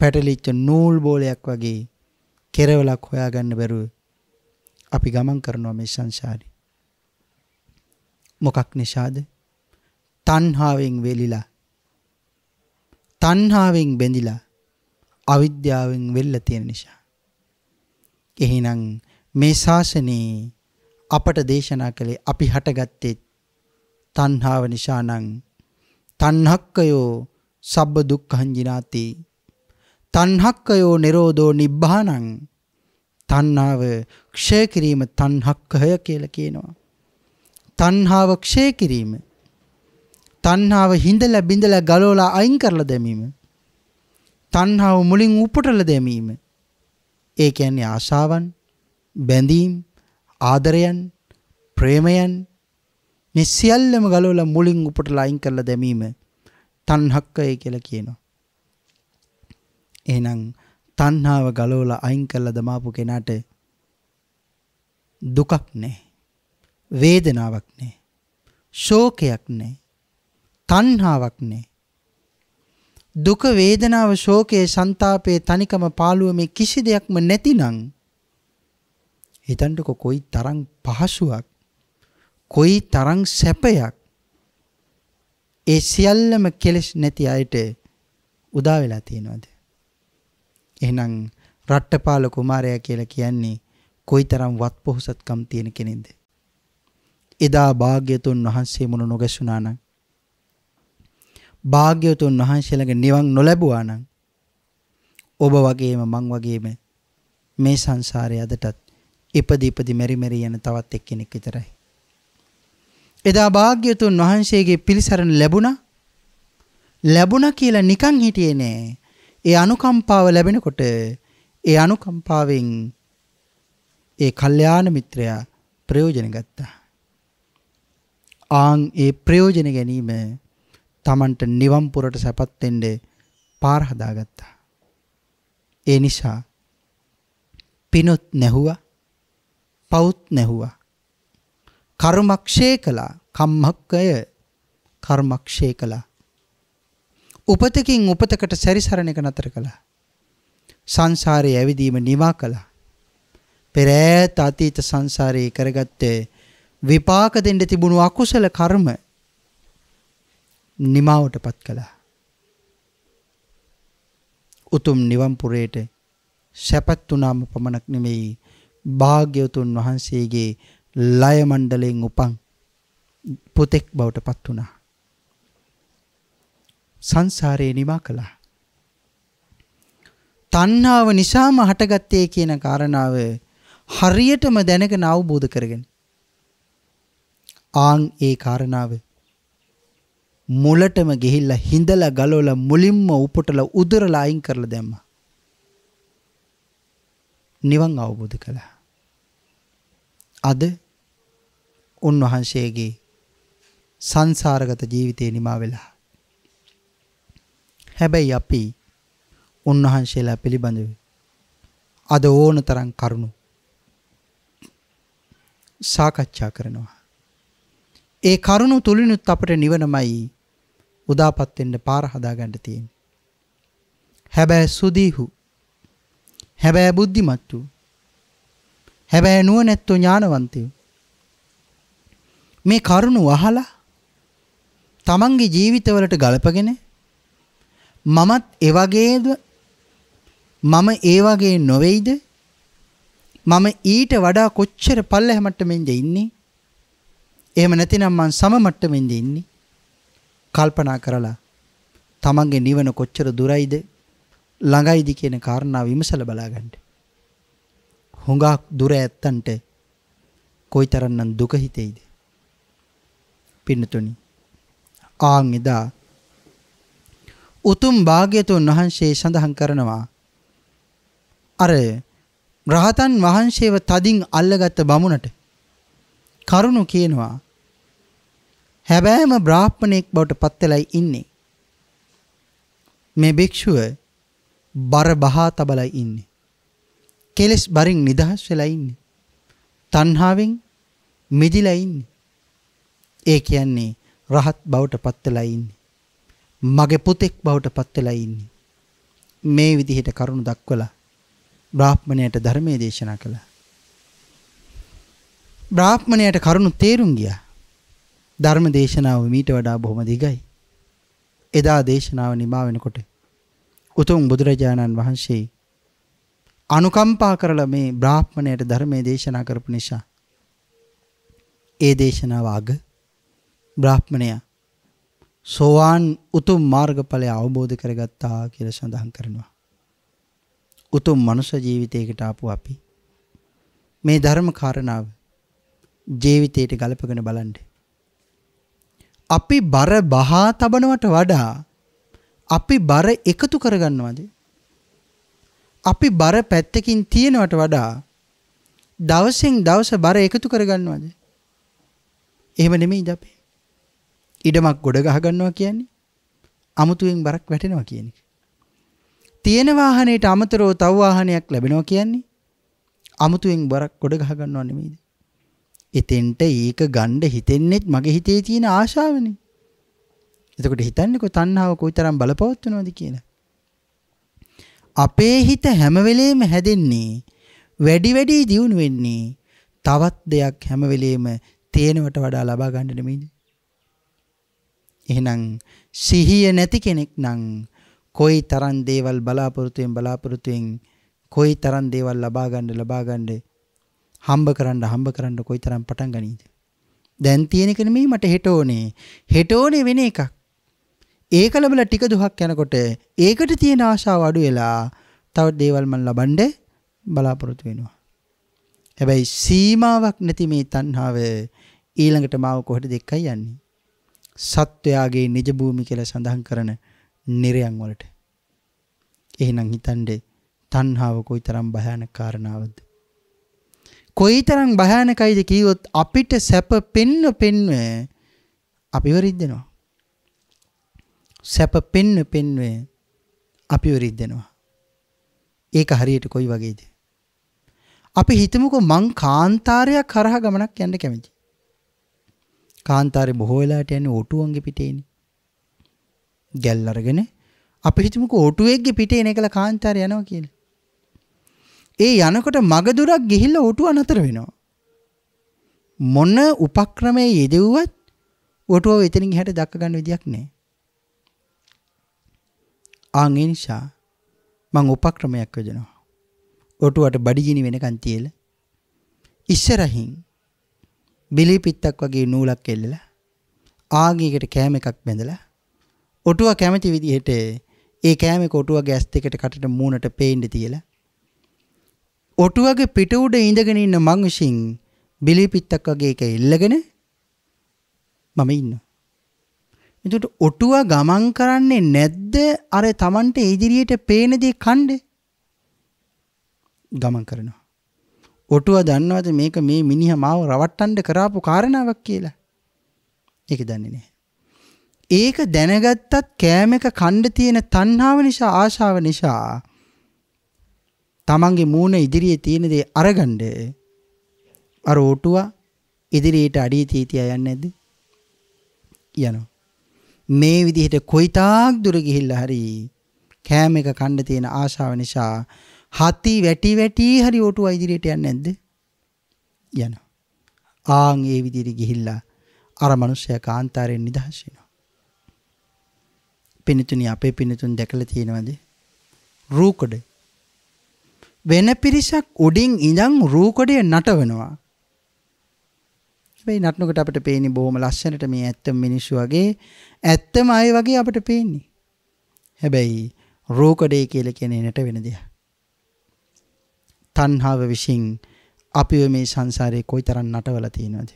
පැටලිච්ච නූල් බෝලයක් වගේ කෙරවලක් හොයාගන්න බැරුව අපි ගමන් කරනවා මේ සංසාරේ මොකක් නිසාද තණ්හාවෙන් වෙලිලා තණ්හාවෙන් බැඳිලා අවිද්‍යාවෙන් වෙල්ලා තියෙන නිසා. එහෙනම් මේ ශාසනයේ අපට දේශනා කළේ අපි හටගත්තේ තණ්හාව නිසා නම් තණ්හක්කයෝ සබ්බ දුක්ඛං ජිනාති තණ්හක්කයෝ නිරෝධෝ නිබ්බානං තණ්හාව ක්ෂය කිරීම තණ්හක්කය කියලා කියනවා තණ්හාව ක්ෂය කිරීම තණ්හාව හිඳලා බිඳලා ගලවලා අයින් කරලා දැමීම තණ්හාව මුලින් උපුටල දැමීම. ඒ කියන්නේ ආශාවන්, බැඳීම්, ආදරයන්, ප්‍රේමයන් මේ සියල්ලම ගලවලා මුලින් උපුටලා අයින් කරලා දැමීම තණ්හක්කය කියලා කියනවා. එහෙනම් තණ්හාව ගලවලා අයින් කරලා දමාපු කෙනාට දුකක් නැහැ. වේදනාවක් නැහැ. ශෝකයක් නැහැ. තණ්හාවක් නැහැ. දුක වේදනාව ශෝකය සන්තාපය තනිකම පාළුව මේ කිසි දෙයක්ම නැතිනම් හිතන්ටකො කොයි තරං පහසුවක් කොයි තරං සැපයක් ඒ සියල්ලම කෙලෙස් නැති අයට උදා වෙලා තියෙනවද එහෙනම් රට්ටපාල කුමාරයා කියලා කියන්නේ කොයිතරම් වත්පොහසත්කම් තියෙන කෙනෙක්ද එදා භාග්‍යතුන් වහන්සේ මුණ නොගැසුණා නම් භාග්‍යවතුන් වහන්සේලගේ නිවන් නොලැබුවා නම් ඔබ වගේම මං වගේම මේ සංසාරයේ අදටත් ඉපදි ඉපදි මෙරි මෙරි යන තවත් එක්කෙනෙක් විතරයි. එදා භාග්‍යවතුන් වහන්සේගේ පිළිසරණ ලැබුණා. ලැබුණා කියලා නිකන් හිටියේ නෑ. ඒ අනුකම්පාව ලැබෙනකොට ඒ අනුකම්පාවෙන් ඒ කල්යාණ මිත්‍රයා ප්‍රයෝජන ගත්තා. ආන් ඒ ප්‍රයෝජන ගැනීම තමන්ට නිවන් පුරට සැපත් වෙන්න පාර හදාගත්තා. ඒ නිසා පිනුත් නැහුවා, පවුත් නැහුවා. කර්මක්ෂේ කළා, කම්මක්කය කර්මක්ෂේ කළා. උපතකින් උපතකට සැරිසරණ එක නතර කළා. සංසාරයේ ඇවිදීම නිවා කළා. පෙර ඈත අතීත සංසාරයේ කරගත්තේ විපාක දෙන්න තිබුණු අකුසල කර්ම නිමාවට පත් කළා. උතුම් නිවම්පුරයට සැපත් වනාම පමණක් නෙමෙයි භාග්‍යවතුන් වහන්සේගේ ලය මණ්ඩලයෙන් උපන් පුතෙක් බවට පත් වුණා. සංසාරයේ නිමා කළා. තණ්හාව නිසාම හටගත්තේ කියන කාරණාව හරියටම දැනගෙන අවබෝධ කරගෙන ආන් ඒ කාරණාව මුලටම ගිහිල්ලා හිඳලා ගලවලා මුලින්ම උපුටලා උදරලා අයින් කරලා දැම්මා. නිවන් අවබෝධ කළා. අද උන්වහන්සේගේ සංසාරගත ජීවිතේ නිමා වෙලා. හැබැයි අපි උන්වහන්සේලා පිළිබඳව අද ඕන තරම් කරුණු සාකච්ඡා කරනවා. ඒ කරුණු තුලිනුත් අපට නිවනමයි උදාපත් වෙන්න පාර හදා ගන්න තියෙන්නේ. හැබැයි සුදීහු. හැබැයි බුද්ධිමත්තු. හැබැයි නුවණැත්තෝ ඥානවන්තයෝ. මේ කරුණ වහලා තමන්ගේ ජීවිතවලට ගලපගෙන මමත් එවගේද මම ඒ වගේ නොවේයිද මම ඊට වඩා කොච්චර පල්ලෙහා මට්ටමින්ද ඉන්නේ එහෙම නැතිනම් මං සම මට්ටමින්ද ඉන්නේ කල්පනා කරලා තමන්ගේ නිවන කොච්චර දුරයිද ළඟයිද කියන කාරණාව විමසලා බලාගන්න. හුඟක් දුර ඇත්තන්ට කොයිතරම්නම් දුක හිතෙයිද? පින්නතුනි. ආන් එදා උතුම් භාග්‍යතුන් වහන්සේ සඳහන් කරනවා අර රහතන් වහන්සේව තදින් අල්ලගත් බමුණට කරුණු කියනවා හැබෑම බ්‍රාහ්මණයෙක් බවට පත්වෙලයි ඉන්නේ. මේ භික්ෂුව බර බහා තබලයි ඉන්නේ. කෙලෙස් බරින් නිදහස් වෙලා ඉන්නේ. තණ්හාවෙන් මිදිලා ඉන්නේ. ඒ කියන්නේ රහත් බවට පත්වෙලා ඉන්නේ. මගේ පුතෙක් බවට පත්වෙලා ඉන්නේ. මේ විදිහට කරුණ දක්වලා බ්‍රාහ්මණයට ධර්මයේ දේශනා කළා. බ්‍රාහ්මණයට කරුණු තේරුම් ගියා. ධර්ම දේශනාව මීට වඩා බොහොම දිගයි. එදා දේශනාව නිමා වෙනකොට උතුම් බුදුරජාණන් වහන්සේ අනුකම්පා කරලා මේ බ්‍රාහ්මණයට ධර්මයේ දේශනා කරපු නිසා ඒ දේශනාව අග බ්‍රාහ්මණයා සෝවාන් උතුම් මාර්ගඵලය අවබෝධ කරගත්තා කියලා සඳහන් කරනවා. උතුම් මනුෂ්‍ය ජීවිතයකට ආපු අපි මේ ධර්ම කාරණාව ජීවිතයට ගලපගෙන බලන්න. අපි බර බහා තබනවට වඩා අපි බර එකතු කරගන්නවාද? අපි බර පැත්තකින් තියනවට වඩා දවසෙන් දවස බර එකතු කරගන්නවාද? එහෙම නෙමෙයිද අපි. ඉඩමක් ගොඩ ගහ ගන්නවා කියන්නේ අමුතුවෙන් බරක් වැටෙනවා කියන එක. තියෙන වාහනයට අමතරව තව වාහනයක් ලැබෙනවා කියන්නේ අමුතුවෙන් බරක් ගොඩ ගහ ගන්නවා නෙමෙයිද? එතෙන්ට ඒක ගණ්ඩ හිතෙන්නෙත් මගේ හිතේ තියෙන ආශාවනි. එතකොට හිතන්නකො තණ්හාව කොයිතරම් බලපවත්වනවද කියලා. අපේ හිත හැම වෙලේම හැදෙන්නේ වැඩි වැඩි දියුණු වෙන්නේ තවත් දෙයක් හැම වෙලේම තේනවට වඩා ලබා ගන්න නෙමෙයිද? එහෙනම් සිහිය නැති කෙනෙක් නම් කොයි තරම් දේවල් බලාපොරොත්තුෙන් බලාපොරොත්තුෙන් කොයි තරම් දේවල් ලබා ගන්න ලබා ගන්න හම්බ කරන්න හම්බ කරන්න කොයි තරම් පටන් ගනීද. දැන් තියෙනක නෙමෙයි මට හෙට ඕනේ. හෙට ඕනේ වෙන එකක්. ඒක ලැබලා ටික දුහක් යනකොට ඒකට තියෙන ආශාව අඩු වෙලා තව දේවල් මන් ලබන්න බලාපොරොත්තු වෙනවා. හැබැයි සීමාවක් නැති මේ තණ්හාව ඊළඟට මාව කොහෙද දෙක්කයි යන්නේ. සත්වයාගේ නිජ භූමි කියලා සඳහන් කරන නිරයන් වලට. එහෙනම් හිතන්නේ තණ්හාව කොයිතරම් භයානක කාරණාවක්ද? කොයිතරම් භයානකයිද කීවොත් අපිට සැප පෙන්න පෙන්ව අපි වරිද්දනවා. සැප පෙන්න පෙන්ව අපි වරිද්දනවා. ඒක හරියට කොයි වගේද? අපි හිතමුකෝ මං කාන්තාරයක් කරහා ගමනක් යන්න කැමති. කාන්තාරේ බොහෝ වෙලාට යන්නේ ඔටුවන්ගේ පිටේනේ. ගැල් අරගෙන අපි හිතමුකෝ ඔටුවෙක්ගේ පිටේ නේකලා කාන්තාරේ යනවා කියලා. ඒ යනකොට මගදුරක් ගිහිල්ල ඔටුව නතර වෙනවා. මොන්න උපක්‍රමය යෙදව්වත් ඔටුව එතනින් හැට දක්කගන්න විදියක් නෑ. ආංගෙන්ශා මං උපක්‍රමයක් වෙදෙනවා. ඔටුවට බඩිගිනි වෙනකන් තියල ඉස්සරහින් බිලිපිත්තක් වගේ නූලක් එල්ලලා ආගේකට කෑම එකක් බැඳලා ඔටුව කැමති විදිහට ඒ කෑම කොටුව ගැස් දෙකට කටට මූණට පේන්න තියලා ඔටුවගේ පිට උඩ ඉඳගෙන ඉන්න මං විශ්ින් බිලි පිත්තක් වගේ එක එල්ලගෙන මම ඉන්නවා. එතකොට ඔටුව ගමන් කරන්නේ නැද්ද අර Tamanට ඉදිරියට පේන දේ කණ්ඩ? ගමන් කරනවා. ඔටුව දන්නවද මේක මේ මිනිහා මාව රවට්ටන්න කරාපු කාරණාවක් කියලා? ඒක දන්නේ නැහැ. ඒක දැනගත්තත් කෑම එක කණ්ඩ තියෙන තණ්හාව නිසා ආශාව නිසා තමන්ගේ මූුණ ඉදිරියේ තියෙන දේ අරගණ්ඩ අර ඕටුව ඉදිරියට අඩී තීතිය යන්න ඇද යන මේ විදිහට කොයිතාක් දුර ගිහිල්ල හරි කෑම එක කණ්ඩ තියෙන ආශාව නිසා හති වැටි වැටි හරි ඕටුව ඉදිරියට යන්න ඇද්ද යන ආං ඒ විදිරි ගිහිල්ලා අර මනුස්සය කාන්තාරයෙන් නිදහශෙනවා පිණිතුනි අපේ පිණිතුන් දැකල තියෙනවද රූකොඩ වෙන පිරිසක් උඩින් ඉඳන් රූකඩය නටවනවා. මේ නටනකොට අපිට පේන්නේ බොහොම ලස්සනට මේ ඇත්තම මිනිස්සු වගේ ඇත්තම අය වගේ අපිට පේන්නේ. හැබැයි රූකඩේ කියලා කියන්නේ නැට වෙන දෙයක්. තණ්හාව විසින් අපිව මේ සංසාරේ කොයිතරම් නටවලා තියෙනවද?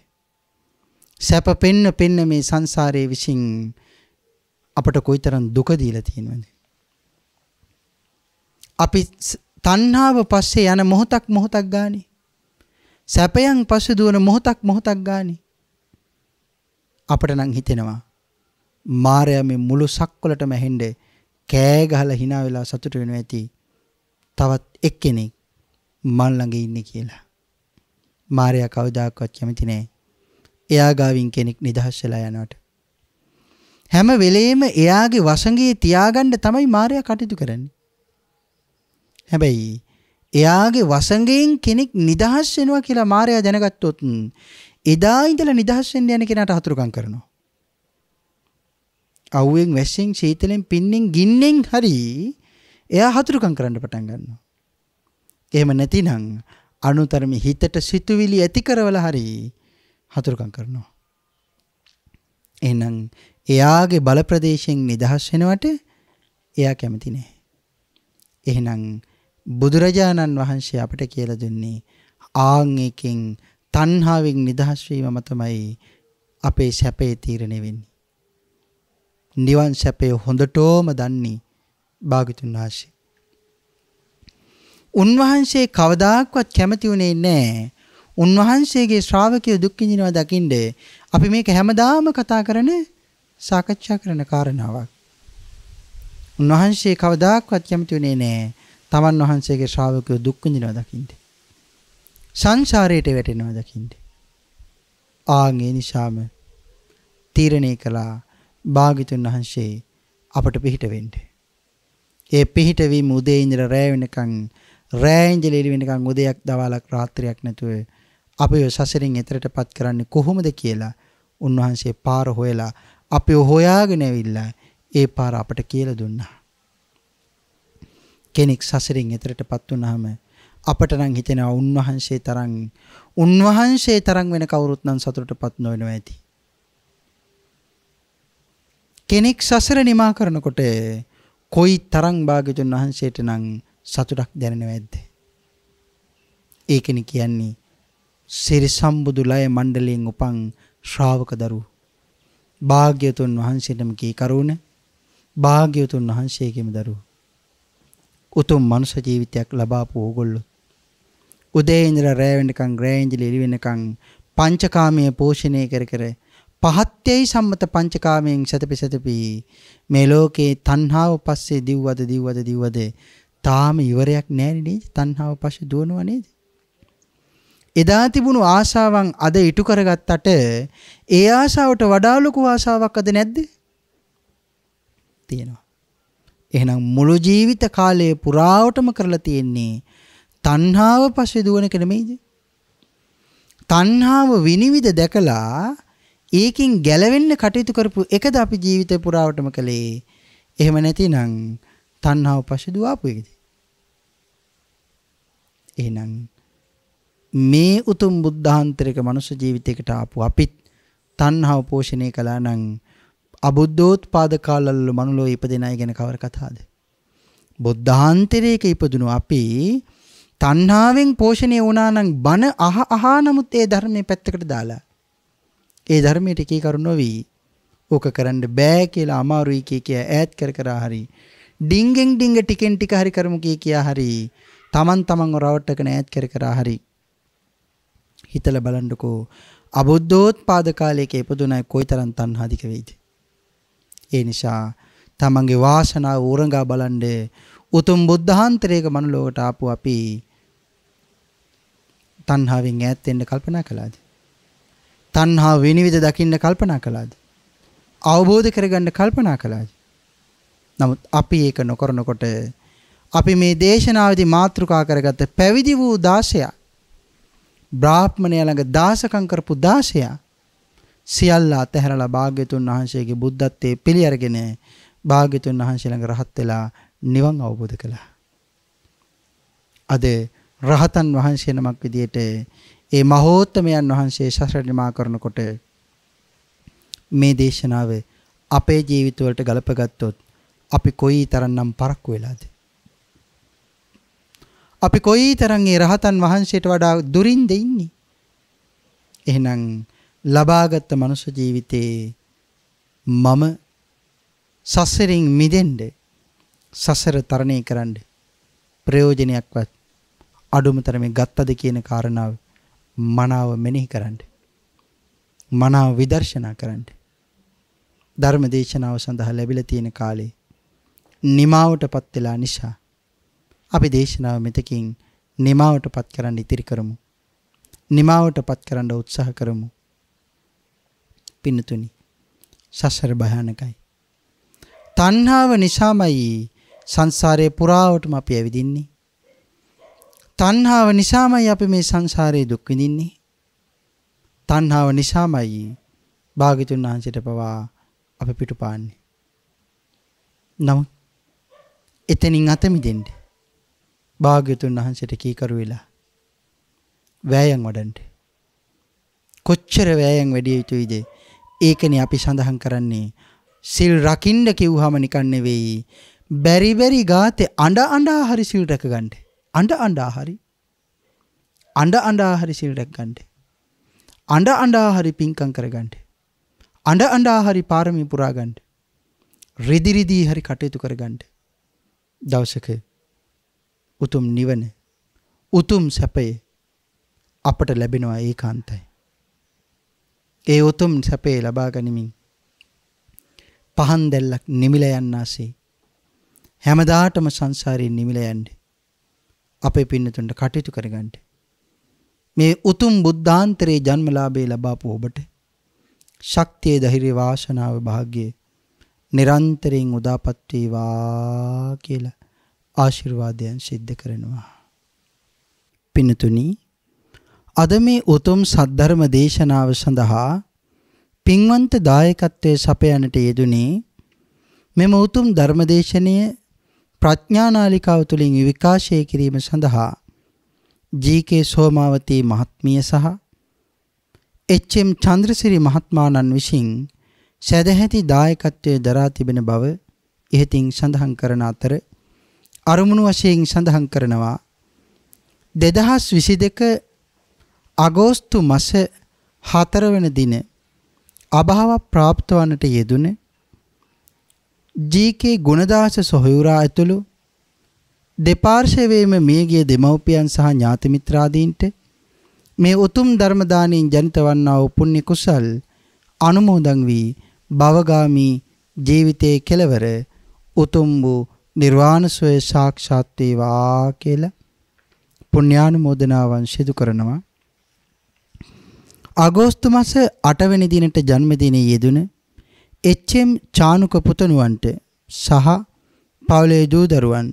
සැප පෙන්න පෙන්න මේ සංසාරයේ විසින් අපට කොයිතරම් දුක දීලා තියෙනවද? අපි තණ්හාව පස්සේ යන මොහොතක් මොහොතක් ගානේ. සැපයන් පස්සේ දුවන මොහොතක් මොහොතක් ගානේ. අපට නම් හිතෙනවා මාරයා මේ මුළු සක්වලටම ඇහෙන්න කෑ ගහලා hina වෙලා සතුට වෙනවා ඇති. තවත් එක්කෙනෙක් මන් ළඟ ඉන්නේ කියලා. මාරයා කවදාකවත් කැමති නෑ. එයා ගාවින් කෙනෙක් නිදහස් වෙලා යනවට. හැම වෙලේම එයාගේ වසඟේ තියාගන්න තමයි මාරයා කටයුතු කරන්නේ. හැබැයි එයාගේ වසඟයෙන් කෙනෙක් නිදහස් වෙනවා කියලා මාරයා දැනගත්තොත් එදා ඉඳලා නිදහස් වෙන්න යන කෙනාට හතුරුකම් කරනවා. අවුවෙන් වැස්සෙන් සීතලෙන් පින්නෙන් ගින්නෙන් හරි එයා හතුරුකම් කරන්න පටන් ගන්නවා. එහෙම නැතිනම් අනුතරම හිතට සිතුවිලි ඇති කරවල හරි හතුරුකම් කරනවා. එහෙනම් එයාගේ බල ප්‍රදේශයෙන් නිදහස් වෙනවට එයා කැමති නැහැ. එහෙනම් බුදුරජාණන් වහන්සේ අපට කියලා දුන්නේ ආන් එකෙන් තණ්හාවෙන් නිදහස් වීමම තමයි අපේ සැපේ තීරණය වෙන්නේ. නිවන් සැපේ හොඳටම දන්නේ භාගතුන් වහන්සේ. උන්වහන්සේ කවදාක්වත් කැමති වුණේ නැහැ. උන්වහන්සේගේ ශ්‍රාවකය දුක් විඳිනවා දකින්ද අපි මේක හැමදාම කතා කරන සාකච්ඡා කරන කාරණාවක්. උන්වහන්සේ කවදාක්වත් කැමති වුණේ නැහැ. තමන් වහන්සේගේ ශ්‍රාවකයෝ දුක් විඳිනවා දකින්න. සංසාරයට වැටෙනවා දකින්න. ආන් ඒ නිසාම තීරණය කළා භාග්‍යතුන් වහන්සේ අපට පිහිට වෙන්න. ඒ පිහිට වීම උදේ ඉඳලා රැ වෙනකන් රැ ඉඳලා ඉලි වෙනකන් උදයක් දවාලක් රාත්‍රියක් නැතුව අපිව සසරින් එතරටපත් කරන්නේ කොහොමද කියලා උන්වහන්සේ පාර හොයලා අපිව හොයාගෙන ඇවිල්ලා ඒ පාර අපට කියලා දුන්නා. කෙනෙක් සසරින් එතරටපත් වුනහම අපට නම් හිතෙනවා උන්වහන්සේ තරම් උන්වහන්සේ තරම් වෙන කවුරුත් නම් සතුටටපත් නොවෙනවා ඇති. කෙනෙක් සසර නිමා කරනකොට කොයි තරම් භාග්‍යතුන් වහන්සේට නම් සතුටක් දැනෙන්නේ නැද්ද? ඒකනේ කියන්නේ සිරි සම්බුදු ලය මණ්ඩලයෙන් උපන් ශ්‍රාවක දරු භාග්‍යතුන් වහන්සේටම කී කරුණ භාග්‍යතුන් වහන්සේගේම දරුවෝ උතුම් මනුෂ ජීවිතයක් ලබාපු ඕගොල්ලෝ. උදේ ඉඳලා රෑ වෙනකන් ග්‍රෑන්ජිල ඉලි වෙනකන් පංචකාමයේ පෝෂණය කර කර පහත්යයි සම්මත පංචකාමයෙන් සතපිසතපි මේ ලෝකේ තණ්හාව පස්සේ දිව්වද දිව්වද දිව්වද තාම ඉවරයක් නැහැ නේද තණ්හාව පස්සේ දුවනවා නේද එදා තිබුණු ආශාවන් අද ඉටු කරගත්තට ඒ ආශාවට වඩා ලොකු ආශාවක් අද නැද්ද තියෙනවා එහෙනම් මුළු ජීවිත කාලයේ පුරාවටම කරලා තියෙන්නේ තණ්හාව පස්සේ දුවන එක නෙමෙයිද? තණ්හාව විනිවිද දැකලා ඒකින් ගැලවෙන්න කටයුතු කරපු එකද අපි ජීවිතේ පුරාවටම කළේ. එහෙම නැතිනම් තණ්හාව පස්සේ දුවාපු එකද? එහෙනම් මේ උතුම් බුද්ධාන්තරික මනුෂ්‍ය ජීවිතයකට ආපු අපිත් තණ්හාව පෝෂණය කළා නම් අබුද්ධෝත්පාද කාලවල මනුලෝ ඉපදෙන අය ගැන කවර කතාවද? බුද්ධාන්තරයක ඉපදුණු අපි තණ්හාවෙන් පෝෂණය වුණා නම් බන අහ අහා නමුත් ඒ ධර්මයේ පැත්තකට දාලා ඒ ධර්මයට කී කරු නොවි ඕක කරන්න බෑ කියලා අමාරුයි කිය කිය ඈත් කර කර හරි ඩිංගෙන් ඩිංග ටිකෙන් ටික හරි කරමු කිය කිය හරි තමන් තමන්ව රවට්ටගෙන ඈත් කර කර හරි හිතලා බලන්නකෝ අබුද්ධෝත්පාද කාලයක ඉපදුණයි කොයිතරම් තණ්හාධික වෙයිද ඒ නිසා තමන්ගේ වාසනාව උරඟා බලන්න උතුම් බුද්ධාන්තරයක මනලෝකට ආපු අපි තණ්හාවෙන් ඈත් වෙන්න කල්පනා කළාද? තණ්හා විනිවිද දකින්න කල්පනා කළාද? අවබෝධ කරගන්න කල්පනා කළාද? නමුත් අපි ඒක නොකරනකොට අපි මේ දේශනාවේදී මාතෘකා කරගත්ත පැවිදි වූ 16 බ්‍රාහ්මණය ළඟ දාසකම් කරපු 16 සියල්ල අතහැරලා භාග්‍යතුන් වහන්සේගේ බුද්ධත්වයේ පිළි අරගෙන භාග්‍යතුන් වහන්සේ ළඟ රහත් වෙලා නිවන් අවබෝධ කළා. අද රහතන් වහන්සේ නමක් විදියට ඒ මහෝත්තමයන් වහන්සේ සසරණමා කරනකොට මේ දේශනාව අපේ ජීවිතවලට ගලපගත්තොත් අපි කොයි තරම්නම් පරක්කු වෙලාද? අපි කොයි තරම් ඒ රහතන් වහන්සේට වඩා දුරින්ද ඉන්නේ? එහෙනම් ලබාගත් මනුෂ ජීවිතයේ මම සසරින් මිදෙන්න සසර තරණය කරන්න ප්‍රයෝජනයක්වත් අඩුම තරමේ ගත්තද කියන කාරණාව මනාව මෙනෙහි කරන්න මනාව විදර්ශනා කරන්න ධර්ම දේශනාව සඳහා ලැබිලා තියෙන කාලේ නිමාවටපත් වෙලා නිසා අපි දේශනාව මෙතකින් නිමාවටපත් කරන්න ඉතිරි කරමු නිමාවටපත් කරන්න උත්සාහ කරමු පිනතුනි සසර භයානකයි. තණ්හාව නිසාමයි සංසාරේ පුරාවටම අපි ඇවිදින්නේ. තණ්හාව නිසාමයි අපි මේ සංසාරේ දුක් විඳින්නේ. තණ්හාව නිසාමයි භාග්‍යතුන් වහන්සේට පවා අපි පිටුපාන්නේ. නමුත් එතනින් අත මිදෙන්න භාග්‍යතුන් වහන්සේට කීකරු වෙලා වෑයම් වඩන්න. කොච්චර වෑයම් වැඩි යුතුයිද? ඒකනේ අපි සඳහන් කරන්නේ සිල් රකින්න කිව්වහම නිකන් නෙවෙයි බැරි බැරි ගාතේ අඬ අඬා හරි සිල් රැක ගන්න. අඬ අඬා හරි අඬ අඬා හරි සිල් රැක ගන්න. අඬ අඬා හරි පින්කම් කර ගන්න. අඬ අඬා හරි පාරමී පුරා ගන්න. රිදි රිදී හරි කටයුතු කර ගන්න. දවසක උතුම් නිවන උතුම් සැපේ අපට ලැබෙනවා ඒකාන්තයි. ඒ උතුම් සැපේ ලබා ගනිමින් පහන් දැල්ලක් නිමිල යන්නාසේ හැමදාටම සංසාරයෙන් නිමිල යන්නේ අපේ පින්නතුන්ට කටයුතු කරගන්න මේ උතුම් බුද්ධාන්තරේ ජන්මලාභේ ලබාපු ඔබට ශක්තිය ධෛර්ය වාසනාව වාග්ය නිරන්තරයෙන් උදාපත් වේවා කියලා ආශිර්වාදයන් සිද්ධ කරනවා පින්තුණී අද මේ උතුම් සද්ධර්ම දේශනාව සඳහා පින්වන්ත දායකත්වයේ සපයනට යෙදුනේ මෙම උතුම් ධර්මදේශනය ප්‍රඥානාලිකාව තුළින් විකාශය කිරීම සඳහා ජී.කේ. සෝමාවතී මහත්මිය සහ එච්.එම්. චන්ද්‍රසිරි මහත්මාණන් විසින් සදැහැති දායකත්වයේ දරා තිබෙන බව ඉහතින් සඳහන් කරන අතර අරමුණු වශයෙන් සඳහන් කරනවා 2022 අගෝස්තු මස හතරවන දින අභාව ප්‍රාප්ත වන්නට යෙදුන ජී.කේ. ගුණදාස සොහයුරා ඇතුළු දෙපාර්ශවයේම මියගිය දෙමව්පියන් සහ ඥාති මිත්‍රාදීන්ට මේ උතුම් ධර්ම දාණයෙන් ජනිත වන්නා වූ පුණ්‍ය කුසල් අනුමෝදන් වී භවගාමි ජීවිතයේ කෙලවර උතුම් වූ නිර්වාණ සෝය සාක්ෂාත් වේවා කියලා පුණ්‍යානුමෝදනාවන් සිදු කරනවා අගෝස්තු මස 8 වෙනි දිනට ජන්මදිනයේ යෙදුන එච්.එම්. චානුක පුතණුවන්ට සහ පවුලේ දූ දරුවන්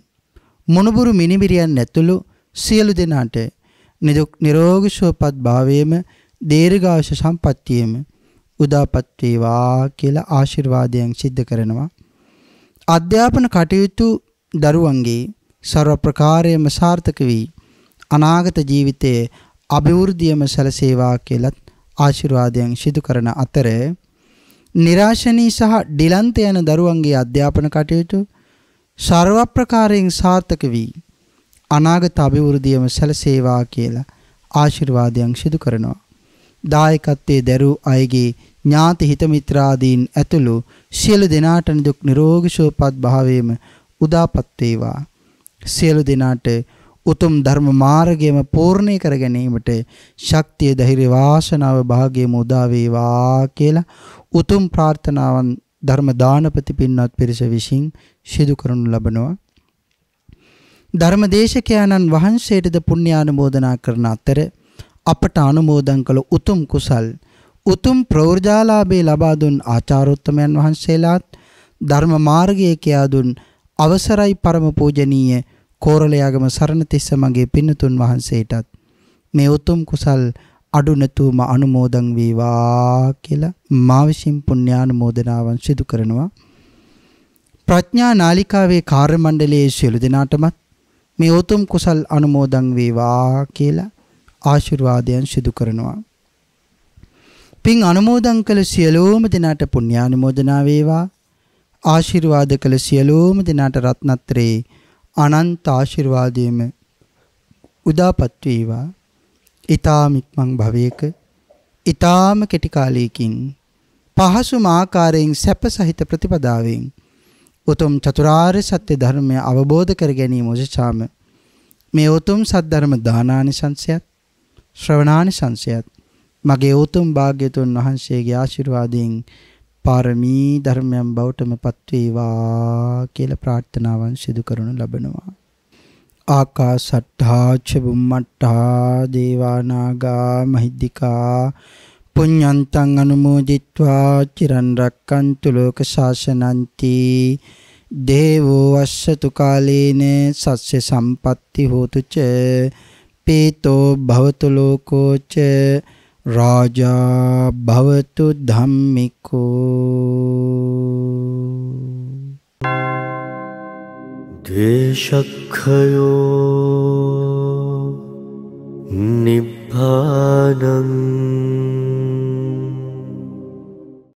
මොනබුරු මිනිබිරියන් ඇතුළු සියලු දෙනාට නිදුක් නිරෝගී සුවපත් භාවයේම දීර්ඝාෂ සම්පන්නියම උදාපත් වේවා කියලා ආශිර්වාදයෙන් සිද්ධ කරනවා අධ්‍යාපන කටයුතු දරුවන්ගේ ਸਰව ප්‍රකාරයෙන්ම සාර්ථක වී අනාගත ජීවිතයේ අභිවෘද්ධියම සැලසේවා කියලත් ආශිර්වාදයන් සිදු කරන අතර નિરાශනී සහ ඩිලන්ත යන දරුවන්ගේ අධ්‍යාපන කටයුතු ਸਰව ප්‍රකාරයෙන් සාර්ථක වී අනාගත අභිවෘද්ධියම සැලසේවා කියලා ආශිර්වාදයන් සිදු කරනවා. දායකත්වයේ දරු අයගේ ඥාති හිත මිත්‍රාදීන් ඇතුළු සියලු දෙනාට දුක් නිරෝගී සුවපත් භාවයේම උදාපත් වේවා. සියලු දෙනාට උතුම් ධර්ම මාර්ගයම පූර්ණේ කර ගැනීමට ශක්තිය ධෛර්ය වාසනාව භාග්‍යම උදා වේවා කියලා උතුම් ප්‍රාර්ථනාවන් ධර්ම දානපති පින්වත් පිරිස විසින් සිදු කරනු ලබනවා ධර්ම දේශකයාණන් වහන්සේටද පුණ්‍යානුමෝදනා කරන අතර අපට අනුමෝදන් කළ උතුම් කුසල් උතුම් ප්‍රෞර්ජාලාභේ ලබා දුන් ආචාර්යෝත්තමයන් වහන්සේලාත් ධර්ම මාර්ගයේ කියා දුන් අවසරයි පරම පූජනීය කෝරළයාගම සරණතිස්ස මගේ පින්නතුන් වහන්සේටත් මේ උතුම් කුසල් අඩු නැතුවම අනුමෝදන් වේවා කියලා මා විසින් පුණ්‍යානුමෝදනාවන් සිදු කරනවා ප්‍රඥා නාලිකාවේ කාර්ය මණ්ඩලයේ සියලු දෙනාටමත් මේ උතුම් කුසල් අනුමෝදන් වේවා කියලා ආශිර්වාදයන් සිදු කරනවා පින් අනුමෝදන් කළ සියලුම දෙනාට පුණ්‍යානුමෝදනා වේවා ආශිර්වාද කළ සියලුම දෙනාට රත්නත්‍රේ අනන්ත ආශිර්වාදයේම උදාපත් වේවා. ඊ타ම ඉක්මන් භවයක ඊ타ම කෙටි කාලයකින් පහසුම ආකාරයෙන් සැප සහිත ප්‍රතිපදාවෙන් උතුම් චතුරාර්ය සත්‍ය ධර්මය අවබෝධ කර ගැනීම උදෙසාම මේ උතුම් සද්ධර්ම දානානිසංසයත් ශ්‍රවණානිසංසයත් මගේ උතුම් භාග්‍යතුන් වහන්සේගේ ආශිර්වාදයෙන් පාරමී ධර්මයන් බවටම පත්වේවා කියලා ප්‍රාර්ථනාවන් සිදු කරනු ලබනවා. ආකාසට්ඨා ච බුම්මට්ඨා දේවානාගා මහිද්దికා පුඤ්ඤන්තං අනුමෝදිත්වා චිරන් රැක්කන්තු ලෝක ශාසනන්ති දේවෝ වස්සතු කාලේන සස්්‍ය සම්පatti හෝතු ච පීතෝ භවතු ලෝකෝ ච රාජා භවතු ධම්මිකෝ දේශක්ඛයෝ නිබ්බානං